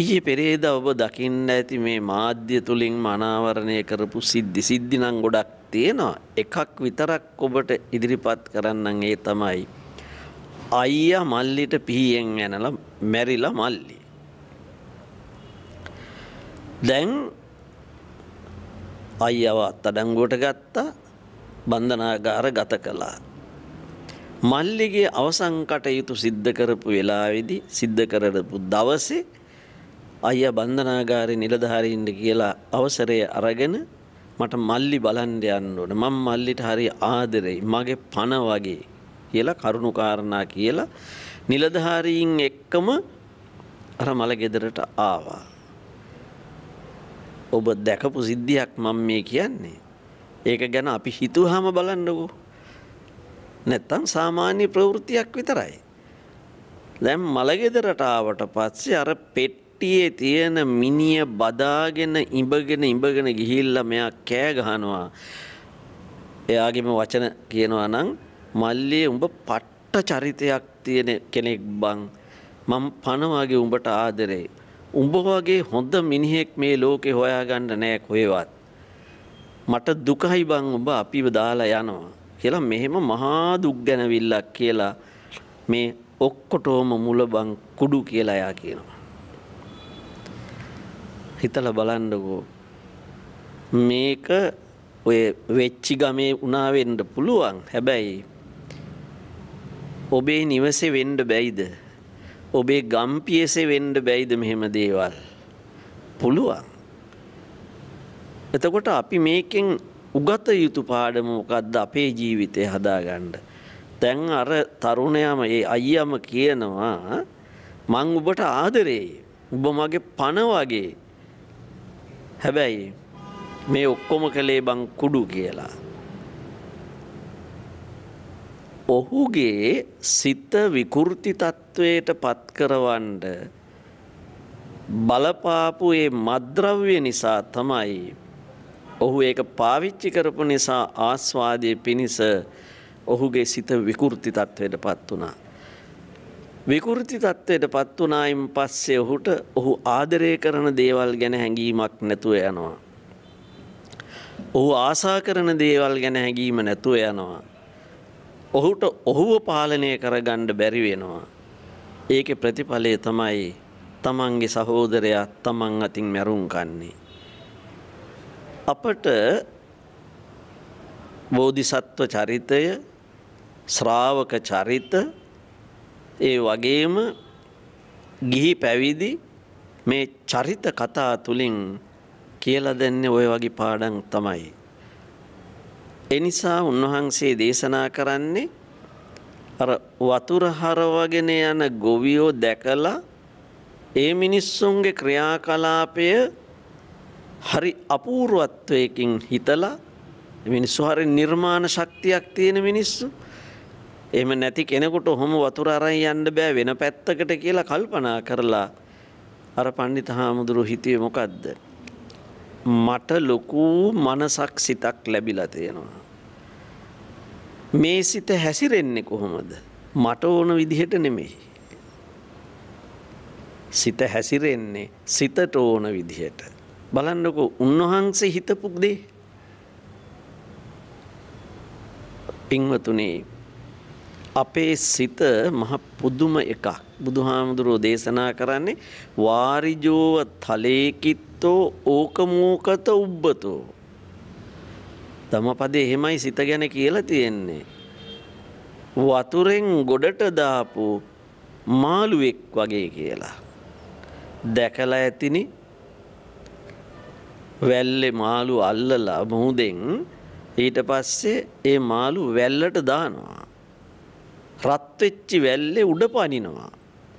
ඊයේ පෙරේද ඔබ දකින්න ඇති මේ මාධ්‍ය තුලින් මනාවරණය කරපු සිද්ධි සිද්ධි නම් ගොඩක් තියෙනවා. එකක් විතරක් ඔබට ඉදිරිපත් කරන්නම් ඒ තමයි අයියා මල්ලිට පිහියෙන් ඇනලා මැරිලා මල්ලි. දැන් අයියව අත්තඩංගුවට ගත්තා බන්ධනාගාර ගත කළා. මල්ලිගේ අවසන් කටයුතු සිද්ධ කරපු වෙලාවේදී සිද්ධ කරපු දවසේ අයියා බන්ධනාගාරේ නිලධාරීන්ට කියලා අවසරය අරගෙන මට මල්ලි බලන්න යන්න ඕන. මම මල්ලිට හරි ආදරෙයි. මගේ පණ වගේ කියලා කරුණු කාරණා කියලා නිලධාරීන් එක්කම අර මල ගෙදරට ආවා. ඔබ දැකපු සිද්ධියක් මම මේ කියන්නේ. ඒක ගැන අපි හිතුවහම බලන්නකෝ. නැත්තම් සාමාන්‍ය ප්‍රවෘත්තියක් විතරයි. දැන් මලගෙදරට ආවට පස්සේ අර පෙට්ටියේ තියෙන මිනිය බදාගෙන ඉඹගෙන ඉඹගෙන ගිහිල්ලා මෙයා කෑ ගහනවා. එයාගෙම වචන කියනවා නම් මල්ලියේ උඹ පට්ට චරිතයක් තියෙන කෙනෙක් බං. මම පනවාගේ උඹට ආදරේ. උඹ වගේ හොඳ මිනිහෙක් මේ ලෝකේ හොයාගන්න නෑ කොහෙවත්. මට දුකයි බං උඹ අපිව දාලා යනවා කියලා මෙහෙම මහා දුක් ගැනවිල්ලක් කියලා මේ ඔක්කොටෝම මුල බං කුඩු කියලා යා කියනවා. හිතලා බලන්නකෝ මේක ඔය වෙච්චි ගමේ උනාවෙන්න පුළුවන් හැබැයි ඔබේ නිවසේ වෙන්න බැයිද ඔබේ ගම්පියසෙ වෙන්ඩ බැයිද මෙහෙම දේවල්. පුළුවන්. එතකොට අපි මේකෙන් උගත යුතු පාඩම මොකක්ද අපේ ජීවිතය හදාගන්න. දැන් අර තරුණයම ඒ අයියම කියනවා මං ඔබට ආදරේ උබ මගේ පණ වගේ හැබැයි මේ ඔක්කොම කළේ බං කුඩු කියලා. ඔහුගේ සිත විකෘති තත්ත්ව තත්ත්වයට පත්කරවන්ඩ බලපාපු ඒ මද්‍රව්‍ය නිසා තමයි ඔහු ඒක පාවිච්චි කරපු නිසා ආස්වාදය පිණිස ඔහුගේ සිත විකෘති තත්ත්වයට පත් වුණා. විකෘති තත්ත්වයට පත් වනායිම් පස්සේ ඔහුට ඔහු ආදරය කරන දේවල් ගැන හැඟීමක් නැතුව යනවා. ඔහු ආසා කරන දේවල් ගැන හැඟීම නැතුව යනවා. ඔහුට ඔහුව පාලනය කරගණ්ඩ බැරිවෙනවා. ඒකේ ප්‍රතිඵලය තමයි තමන්ගේ සහෝදරයා තමන් අතින් මැරුම් කන්නේ. අපට බෝධිසත්ව චරිතය ශ්‍රාවක චරිත ඒ වගේම ගිහි පැවිදි මේ චරිත කතා තුළින් කියලා දෙන්නේ ඔය වගේ පාඩම් තමයි. එනිසා උන්වහන්සේ දේශනා කරන්නේ අර වතුර හරවගෙන යන ගොවියෝ දැකලා ඒ මිනිස්සුන්ගේ ක්‍රියාකලාපය හරි අපූර්වත්වයකින් හිතලා මිනිස්සු හරි නිර්මාණ ශක්තියක් තියෙන මිනිස්සු එහෙම නැති කෙනෙකුට ඔහොම වතුර අරන් යන්න බෑ වෙන පැත්තකට කියලා කල්පනා කරලා අර පණ්ඩිත හාමුදුරු හිතුවේ මොකද්ද මට ලොකු මනසක් සිතක් ලැබිලා තියෙනවා මේ සිත හැසිරෙන්නේ කොහොමද? මට ඕන විදිහට නෙමෙයි. සිත හැසිරෙන්නේ සිතට ඕන විදිහට. බලන්නකෝ උන්වහන්සේ හිතපු දේ. පින්වතුනි අපේ සිත මහ පුදුම එකක්. බුදුහාමුදුරෝ දේශනා කරන්නේ වාරිජෝව තලේකිත්තෝ ඕකමෝකත උබ්බතෝ තම පදේ එහෙමයි සිත ගැන කියලා තියෙන්නේ. වතුරෙන් ගොඩට දාපු මාළුවෙක් වගේ කියලා. දැකලා ඇතිනි වැල්ලෙ මාළු අල්ලලා මුහුදෙන් ඊට පස්සේ ඒ මාළු වැල්ලට දානවා. රත්වෙච්චි වැල්ලේ උඩ පනිනවා.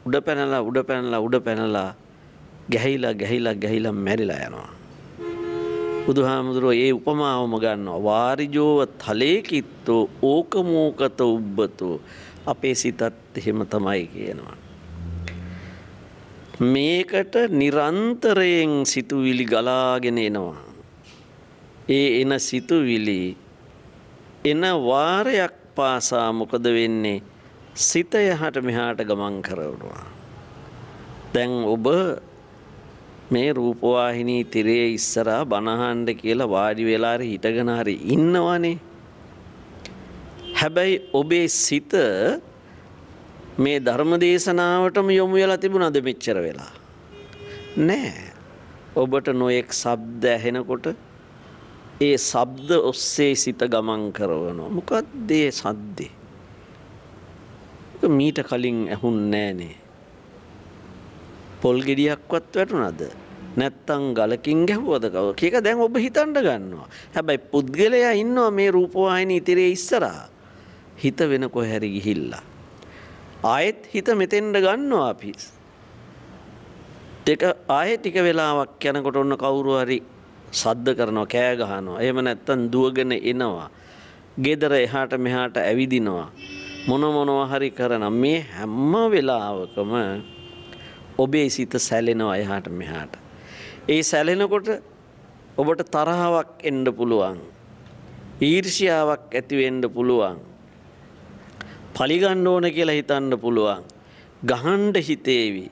උඩ පැනලා උඩ පැනලා උඩ පැනලා ගැහිලා ගැහිලා ගැහිලා මැරිලා යනවා. බුදුහාමුදුරුව ඒ උපමාවම ගන්නවා වාරිජෝව තලේකිත්තෝ ඕකමෝකත උබ්බතෝ අපේ සිතත් එහෙම තමයි කියනවා. මේකට නිරන්තරයෙන් සිතුවිලි ගලාගෙන එනවා. ඒ එන සිතුවිලි එන වාරයක් පාසා මොකද වෙන්නේ සිත යහට මෙහාට ගමන් කරවනවා. දැන් ඔබ මේ රූපවාහිනී තිරේ ඉස්සරා බණහන්ඩ කියලා වාඩි වෙලාර හිටගෙන හරි ඉන්නවානේ. හැබැයි ඔබේ සිත මේ ධර්ම දේශනාවටම යොමු වෙලා තිබුණද මෙච්චර වෙලා. නෑ ඔබට නොයෙක් සබ්ද ඇහෙනකොට ඒ සබ්ද ඔස්සේ සිත ගමන් කරවනවා. මොකක්දේ සද්දේ. මීට කලින් ඇහුන් නෑනේ. පොල් ගෙඩියක්වත් වැටුනද නැත්තං ගලකින් ගැහුවද කව කියක දැන් ඔබ හිතන්ඩ ගන්නවා හැබැයි පුද්ගලයා ඉන්නවා මේ රූපවාහින ඉතිරේ ඉස්සරා හිත වෙන කොහැරි ගිහිල්ලා ආයෙත් හිත මෙතෙන්ඩ ගන්නවා අපි ටික ආයෙ ටික වෙලාවක් යනකොට ඔන්න කවුරු හරි සද්ද කරනවා කෑ ගහනවා එහෙම නැත්තම් දුවගෙන එනවා ගෙදර එහාට මෙහාට ඇවිදිනවා මොන මොනවා හරි කරන මේ හැම වෙලාවකම ඔබේ සිත සැලෙනවා එහාට මෙහාට. ඒ සැලෙනකොට ඔබට තරහාවක් එන්න පුළුවන්. ඊර්ෂියාවක් ඇතිවෙන්න පුළුවන්. පලිගන්න ඕන කියලා හිතන්න පුළුවන්. ගහන්ඩ හිතේවි.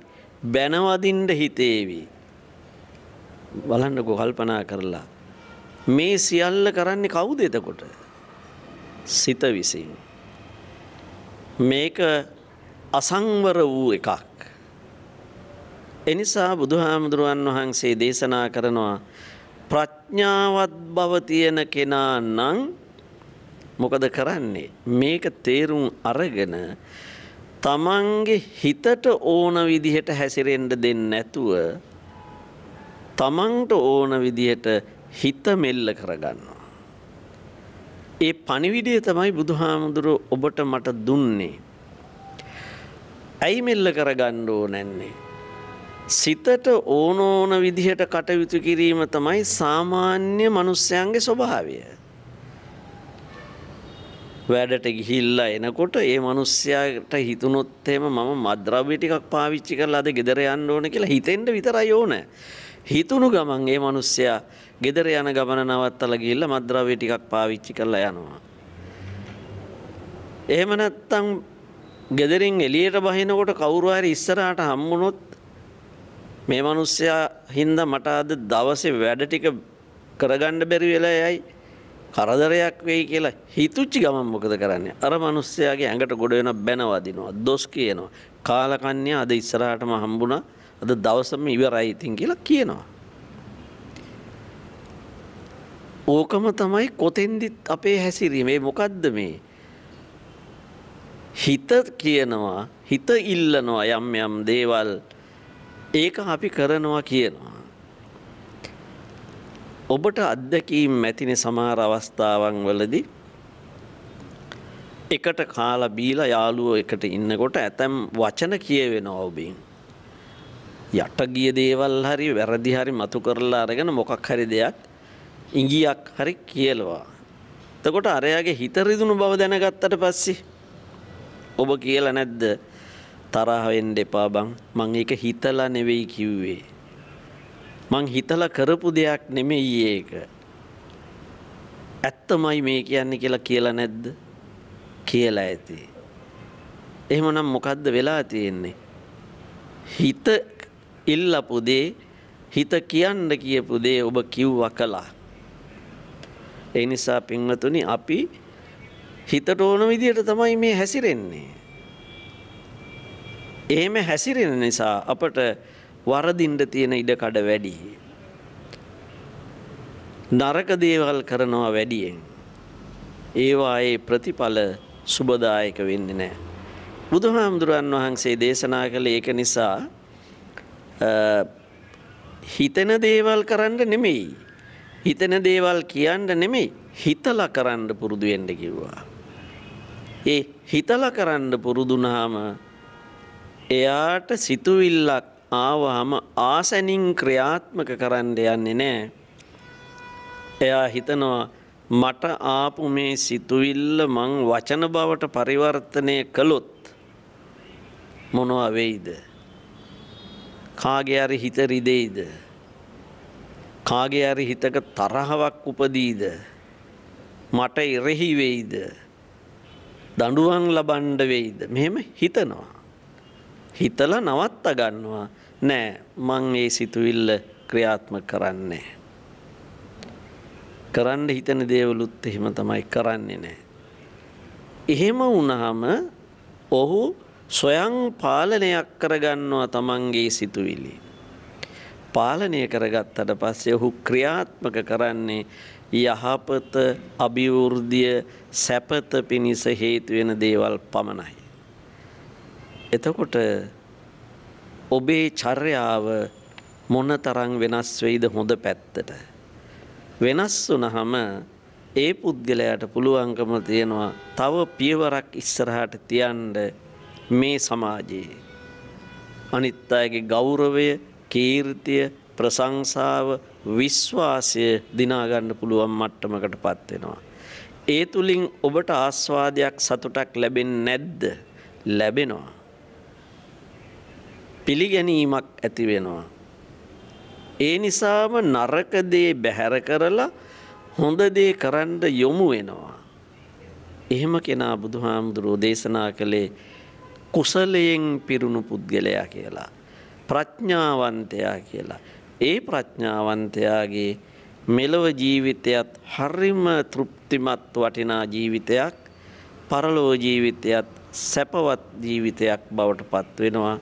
බැනවදින්ට හිතේවි. බලන්න ගොහල්පනා කරලා. මේ සියල්ල කරන්නේ කවුද එතකොට. සිත විසින්. මේක අසංවර වූ එකක්. එනිසා බුදුහාමුදුරුවන් වහන්සේ දේශනා කරනවා ප්‍රඥාවත් බව තියෙන කෙනා නම් මොකද කරන්නේ මේක තේරුම් අරගෙන තමන්ගේ හිතට ඕන විදිහට හැසිරෙන්න දෙන්නේ නැතුව තමන්ට ඕන විදිහට හිත මෙල්ල කරගන්නවා. ඒ පණිවිඩය තමයි බුදුහාමුදුරුව ඔබට මට දුන්නේ. ඇයි මෙල්ල කරගන්න ඕ නැන්නේ සිතට ඕනෝන විදිහට කටයුතු කිරීම තමයි සාමාන්‍ය මනුස්සයන්ගේ ස්වභාවය. වැඩට ගිහිල්ලා එනකොට ඒ මනුස්සයාට හිතුනොත් එහෙම මම මද්‍රව්‍ය ටිකක් පාවිච්චි කරලා අද ගෙදර යන්න ඕන කියලා හිතෙන්න විතරයි ඕන. හිතුණු ගමන් ඒ මනුස්සයා ගෙදර යන ගමන නවත්තලා ගිහිල්ලා මද්‍රව්‍ය ටිකක් පාවිච්චි කරලා යනවා. එහෙම නැත්තම් ගෙදරින් එළියට බහිනකොට කවුරු හරි ඉස්සරහට හම්බුනොත් මේ මනුස්සයා හින්දා මට අද දවසේ වැඩ ටික කරගන්න බැරි වෙලා යයි කරදරයක් වෙයි කියලා හිතුච්චි ගමන් මොකද කරන්නේ අර මිනිස්සයාගේ ඇඟට ගොඩ වෙන බැනවදිනවා දොස් කියනවා කාලකන්‍ය අද ඉස්සරහටම හම්බුණා අද දවසම ඉවරයි ඉතින් කියලා කියනවා ඕකම තමයි කොතෙන්දිත් අපේ හැසිරීමේ මොකද්ද මේ හිත කියනවා හිත ඉල්ලනවා යම් යම් දේවල් ඒක අපි කරනවා කියනවා. ඔබට අත්දැකීම් ඇතින සමහර අවස්ථාවන් වලදී එකට කාලා බීලා යාළුවෝ එකට ඉන්නකොට ඇතැම් වචන කියවෙනවා ඔබින්. යට ගිය දේවල් හරි වැරදි හරි මතු කරලා අරගෙන මොකක් හරි දෙයක් ඉංගියක් හරි කියලවා. එතකොට අරයාගේ හිත රිදුණු බව දැනගත්තට පස්සේ ඔබ කියලා නැද්ද තරහවෙන්න එපා බං මං ඒක හිතලා නෙවෙයි කිව්වේ. මං හිතලා කරපු දෙයක් නෙමෙයි ඒක. ඇත්තමයි මේ කියන්නේ කියලා කියලා නැද්ද? කියලා ඇති. එහෙමනම් මොකද්ද වෙලා තියෙන්නේ? හිත ඉල්ලපු දේ හිත කියන්න කියපු දේ ඔබ කිව්වා කළා. ඒ නිසා පින්වතුනි අපි හිතට ඕන විදිහට තමයි මේ හැසිරෙන්නේ. එහෙම හැසිරෙන නිසා අපට වරදින්ට තියෙන ඉඩකඩ වැඩි. නරක දේවල් කරනවා වැඩියෙන්. ඒවායේ ප්‍රතිඵල සුබදායක වෙන්නේ නෑ. බුදුහාමුදුරන් වහන්සේ දේශනා කළ ඒක නිසා හිතෙන දේවල් කරන්න නෙමෙයි. හිතෙන දේවල් කියන්න නෙමෙයි හිතලා කරන්න පුරුදු වෙන්න කිව්වා. ඒ හිතලා කරන්න පුරුදුනාම එයාට සිතුවිල්ලක් ආවහම ආසැනින් ක්‍රියාත්මක කරන්න යන්නේ නෑ. එයා හිතනවා මට ආපු මේ සිතුවිල්ල මං වචන බවට පරිවර්තනය කළොත් මොනවා වෙයිද. කාගේ අරි හිත රිදෙයිද. කාගේ අරි හිතක තරහවක් උපදීද. මට එරෙහි වෙයිද. දඩුවන් ලබන්ඩ වෙයිද මෙහෙම හිතනවා. හිතලා නවත්ත ගන්නවා නෑ මං ඒ සිතුවිල්ල ක්‍රියාත්ම කරන්නේ. කරන්න හිතන දේවලුත් එහෙම තමයි කරන්නේ නෑ. එහෙම වුණහම ඔහු සොයං පාලනයක් කරගන්නවා තමන්ගේ සිතුවිලි. පාලනය කරගත්තට පස්සේ ඔහු ක්‍රියාත්මක කරන්නේ යහපත අභිවෘද්ධිය සැපත පිණිස හේතුවෙන දේවල් පමණයි. එතකොට ඔබේ චර්යාව මොන තරං වෙනස් වෙයිද හොඳ පැත්තට. වෙනස් වනහම ඒ පුද්ගලයාට පුළුවන්කම තියෙනවා තව පියවරක් ඉස්සරහට තියන්ඩ මේ සමාජයේ. අනිත් අයගේ ගෞරවය කීර්තිය ප්‍රසංසාව විශ්වාසය දිනාගන්න පුළුවන් මට්ටමකට පත්වෙනවා. ඒ තුළින් ඔබට ආස්වාදයක් සතුටක් ලැබෙන් නැද්ද ලැබෙනවා. පිළිගැනීමක් ඇති වෙනවා. ඒ නිසාම නරක දේ බැහැර කරලා හොඳ දේ කරන්න යොමු වෙනවා. එහෙම කෙනා බුදුහාමුදුරුවෝ දේශනා කළේ කුසලයෙන් පිරුණු පුද්ගලයා කියලා. ප්‍රඥාවන්තයා කියලා. ඒ ප්‍රඥාවන්තයාගේ මෙලොව ජීවිතයත් හරිම තෘප්තිමත් වටිනා ජීවිතයක් පරලෝ ජීවිතයත් සැපවත් ජීවිතයක් බවට පත්වෙනවා.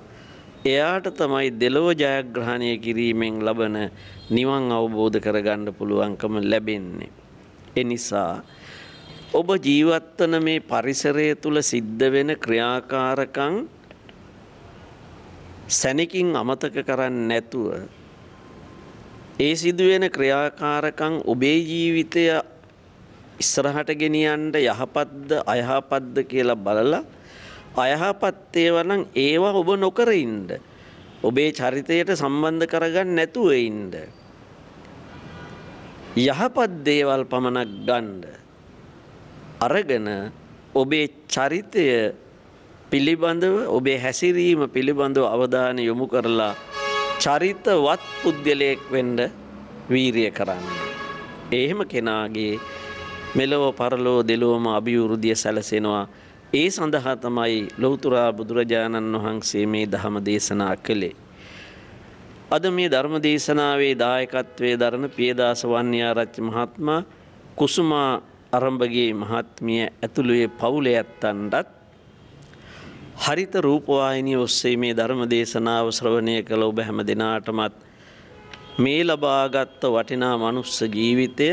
එයාට තමයි දෙලොව ජයග්‍රහණය කිරීමෙන් ලබන නිවන් අවබෝධ කරගන්න පුළුවන්කම ලැබෙන්නේ. එනිසා ඔබ ජීවත්වන මේ පරිසරය තුළ සිද්ධ වෙන ක්‍රියාකාරකම් සැනකින් අමතක කරන්න නැතුව ඒ සිදුවෙන ක්‍රියාකාරකම් ඔබේ ජීවිතය ඉස්සරහට ගෙනියන්න යහපත්ද අයහපත්ද කියලා බලලා අයහපත් ඒවා නම් ඒවා ඔබ නොකර ඉන්න. ඔබේ චරිතයට සම්බන්ධ කරගන්න නැතුව ඉන්න. යහපත් දේවල් පමණක් ගන්න. අරගෙන ඔබේ චරිතය පිළිබඳව ඔබේ හැසිරීම පිළිබඳව අවධානය යොමු කරලා චරිතවත් පුද්ගලයෙක් වෙන්න වීරිය කරන්න. එහෙම කෙනාගේ මෙලොව පරලෝ දෙලොවම අභිවෘද්ධිය සැලසෙනවා ඒ සඳහා තමයි ලොහුතුරා බුදුරජාණන් වහන්සේ මේ දහම දේශනා කළේ. අද මේ ධර්ම දේශනාවේ දායකත්වය දරන පියදාස වන්‍යාරච්ච මහත්මා කුසුමා අරම්භගේ මහත්මිය ඇතුළුවේ පවුලේ ඇත්තන්ටත් හරිත රූපවාහිනිය ඔස්සේ මේ ධර්ම දේශනාව ශ්‍රවණය කළ ඔබ හැම දෙනාටමත් මේ ලබාගත් වටිනා මනුස්ස ජීවිතය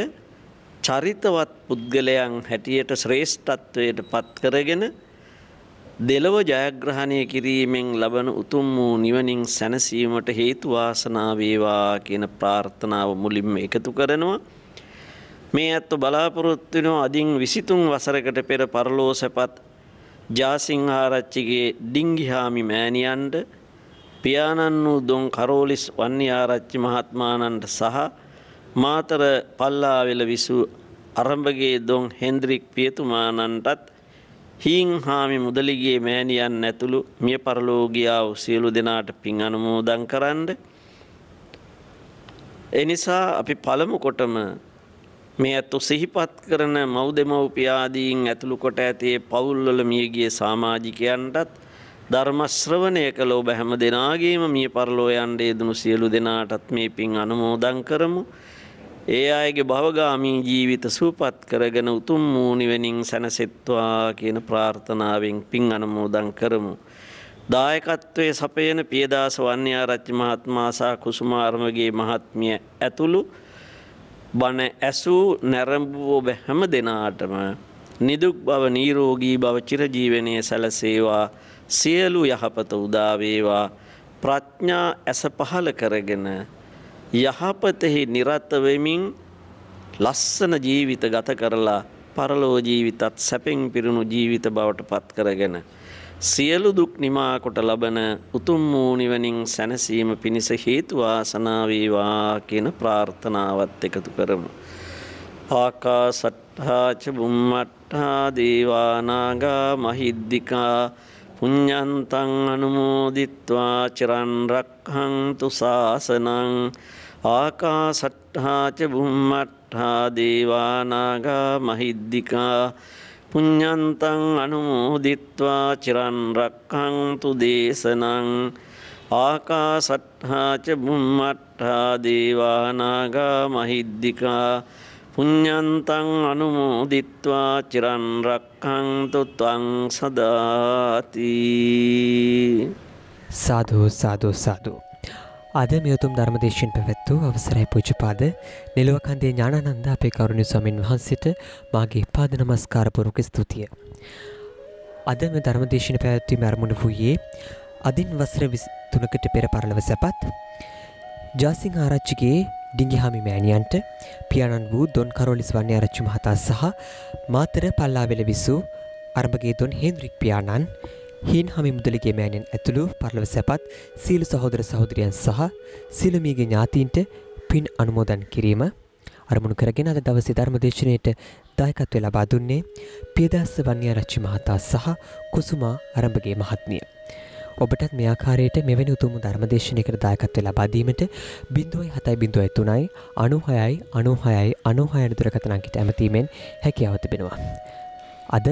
චරිතවත් පුද්ගලයන් හැටියට ශ්‍රේෂ්ඨත්වයට පත්කරගෙන දෙලව ජයග්‍රහණය කිරීමෙන් ලබන උතුම් වූ නිවනින් සැනසීමට හේතු වාසනා වේවා කියන ප්‍රාර්ථනාව මුලින්ම එකතු කරනවා මේ අත්ව බලාපොරොත්තු වෙන අදින් 23 වසරකට පෙර පරලෝ සැපත් ජාසිංහාරච්චිගේ ඩිංගිහාමි මෑණියන්ට පියාණන් වූ දොන් කරෝලිස් වන්නිආරච්චි මහත්මාණන්ට සහ මාතර පල්ලාවෙල විසූ අරඹගේ දොන් හෙන්ද්‍රික් පියතුමාණන්ටත් හීං හාමි මුදලිගේ මෑණියන් ඇතුළු මිය පරලෝගියාව සියලු දෙනාට පින් අනුමෝදන් කරන්න. එනිසා අපි පළමු කොටම මේ ඇත්තු සිහිපත් කරන මව් දෙමව්පියාදීන් ඇතුළු කොට ඇතිේ පවුල්වල මියගිය සාමාජිකයන්ටත් ධර්මශ්‍රවණය කළ ඔබ හැම දෙනාගේම මිය පරලෝ යන්ඩේ දුණු සියලු දෙනාටත් මේ පින් අනුමෝදන් කරමු. ඒ අයගේ භවගාමී ජීවිත සූපත් කරගෙන උතුම් මූනිවැනිින් සැනසෙත්වා කියන ප්‍රාර්ථනාවෙන් පින් අනමෝදං කරමු. දායකත්වයේ සපයන පියදාස වන්‍යාරච්චි මහත්මාසා කුසුමාර්මගේ මහත්මිය ඇතුළු බණ ඇසූ නැරඹුවෝ බැහැම දෙනාටම නිදුක් බව නීරෝගී බව චිරජීවනයේ සැලසේවා සියලු යහපත උදාවේවා ප්‍රඥා ඇස පහල කරගෙන යහපතෙහි නිරත වෙමින් ලස්සන ජීවිත ගත කරලා පරලෝ ජීවිතත් සැපෙන් පිරුණු ජීවිත බවට පත් කරගෙන සියලු දුක් නිමා කොට ලබන උතුම් වූ නිවනින් සැනසීම පිණිස හේතු වාසනා වේවා කියන ප්‍රාර්ථනාවත් එකතු කරමු. ආකාසට්ඨා ච බුම්මට්ඨා දේවා නාග මහිද්దికා පුඤ්ඤන්තං අනුමෝදිත්වා චිරන් රක්ඛන්තු සාසනං ආකාසට්හාච බුම්මට්හා දේවානාගා මහිද්දිකා පුඤ්ඥන්තන් අනුමෝදිත්වා චිරන් රක්කංතු දේශනං ආකාසට්හාච බුම්මට්හා දේවානාගා මහිද්දිකා පුඤ්ඥන්තන් අනුමෝදිත්වා චිරන් රක්කංතු තං සදාති සාධූ සාධූ සාධූ අද මියුතුම් ධර්මදේශෙන් පැවැත් වූ අවසරයි පූජපාද නිලුවකන්දේ ඥානানন্দ අපේ කරුණීය ස්වාමින් වහන්සේට මාගේ පාද නමස්කාර පුරුක ස්තුතිය. අද මේ ධර්මදේශන පැවැත්වීම ආරම්භ වූයේ අදින් වසර 23කට පෙර පරලව සැපත් ජාසිංහ ආරච්චිගේ ඩිංගිහාමි මෑණියන්ට පියාණන් වූ දොන් කරෝලිස් වන්නේ ආරච්චි මහතා සහ මාතර පල්ලාවෙල විසූ අරඹගේ දොන් හේන්රික් පියාණන් හින් හමි මුදලිගේ මෑණෙන් ඇතුළු පරලව සැපත් සියලු සහෝදර සහෝදරියන් සහ සියලු මියගේ ඥාතීන්ට පින් අනුමෝදන් කිරීම අරමුණු කරගෙන අද දවසේ ධර්මදේශනයේට දායකත්වය ලබා දුන්නේ පියදාස වන්‍යාරච්චි මහතා සහ කුසුමා ආරම්භගේ මහත්මිය. ඔබටත් මේ ආකාරයට මෙවැනි උතුම් ධර්මදේශනයකට දායකත්වය ලබා දීමට 07.03 96 96 96 දුරකථන අංකයට ඇමතීමෙන් හැකියාව තිබෙනවා. අද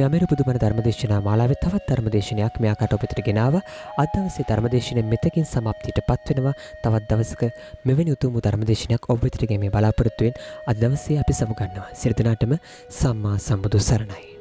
මෙමරු පුදුමන ධර්මදේශනා මාලාවේ තවත් ධර්මදේශනයක් මෙයා කටඔපිතට ගෙනාව අද දවසේ ධර්මදේශනය මෙතකින් સમાප්තියට පත්වෙනවා තවත් දවසක මෙවැනි උතුම් ධර්මදේශනයක් ඔබ වෙතට ගෙමේ බලාපොරොත්තු වෙන අද දවසේ අපි සමුගන්නවා සිරදනාටම සම්මා සම්බුදු සරණයි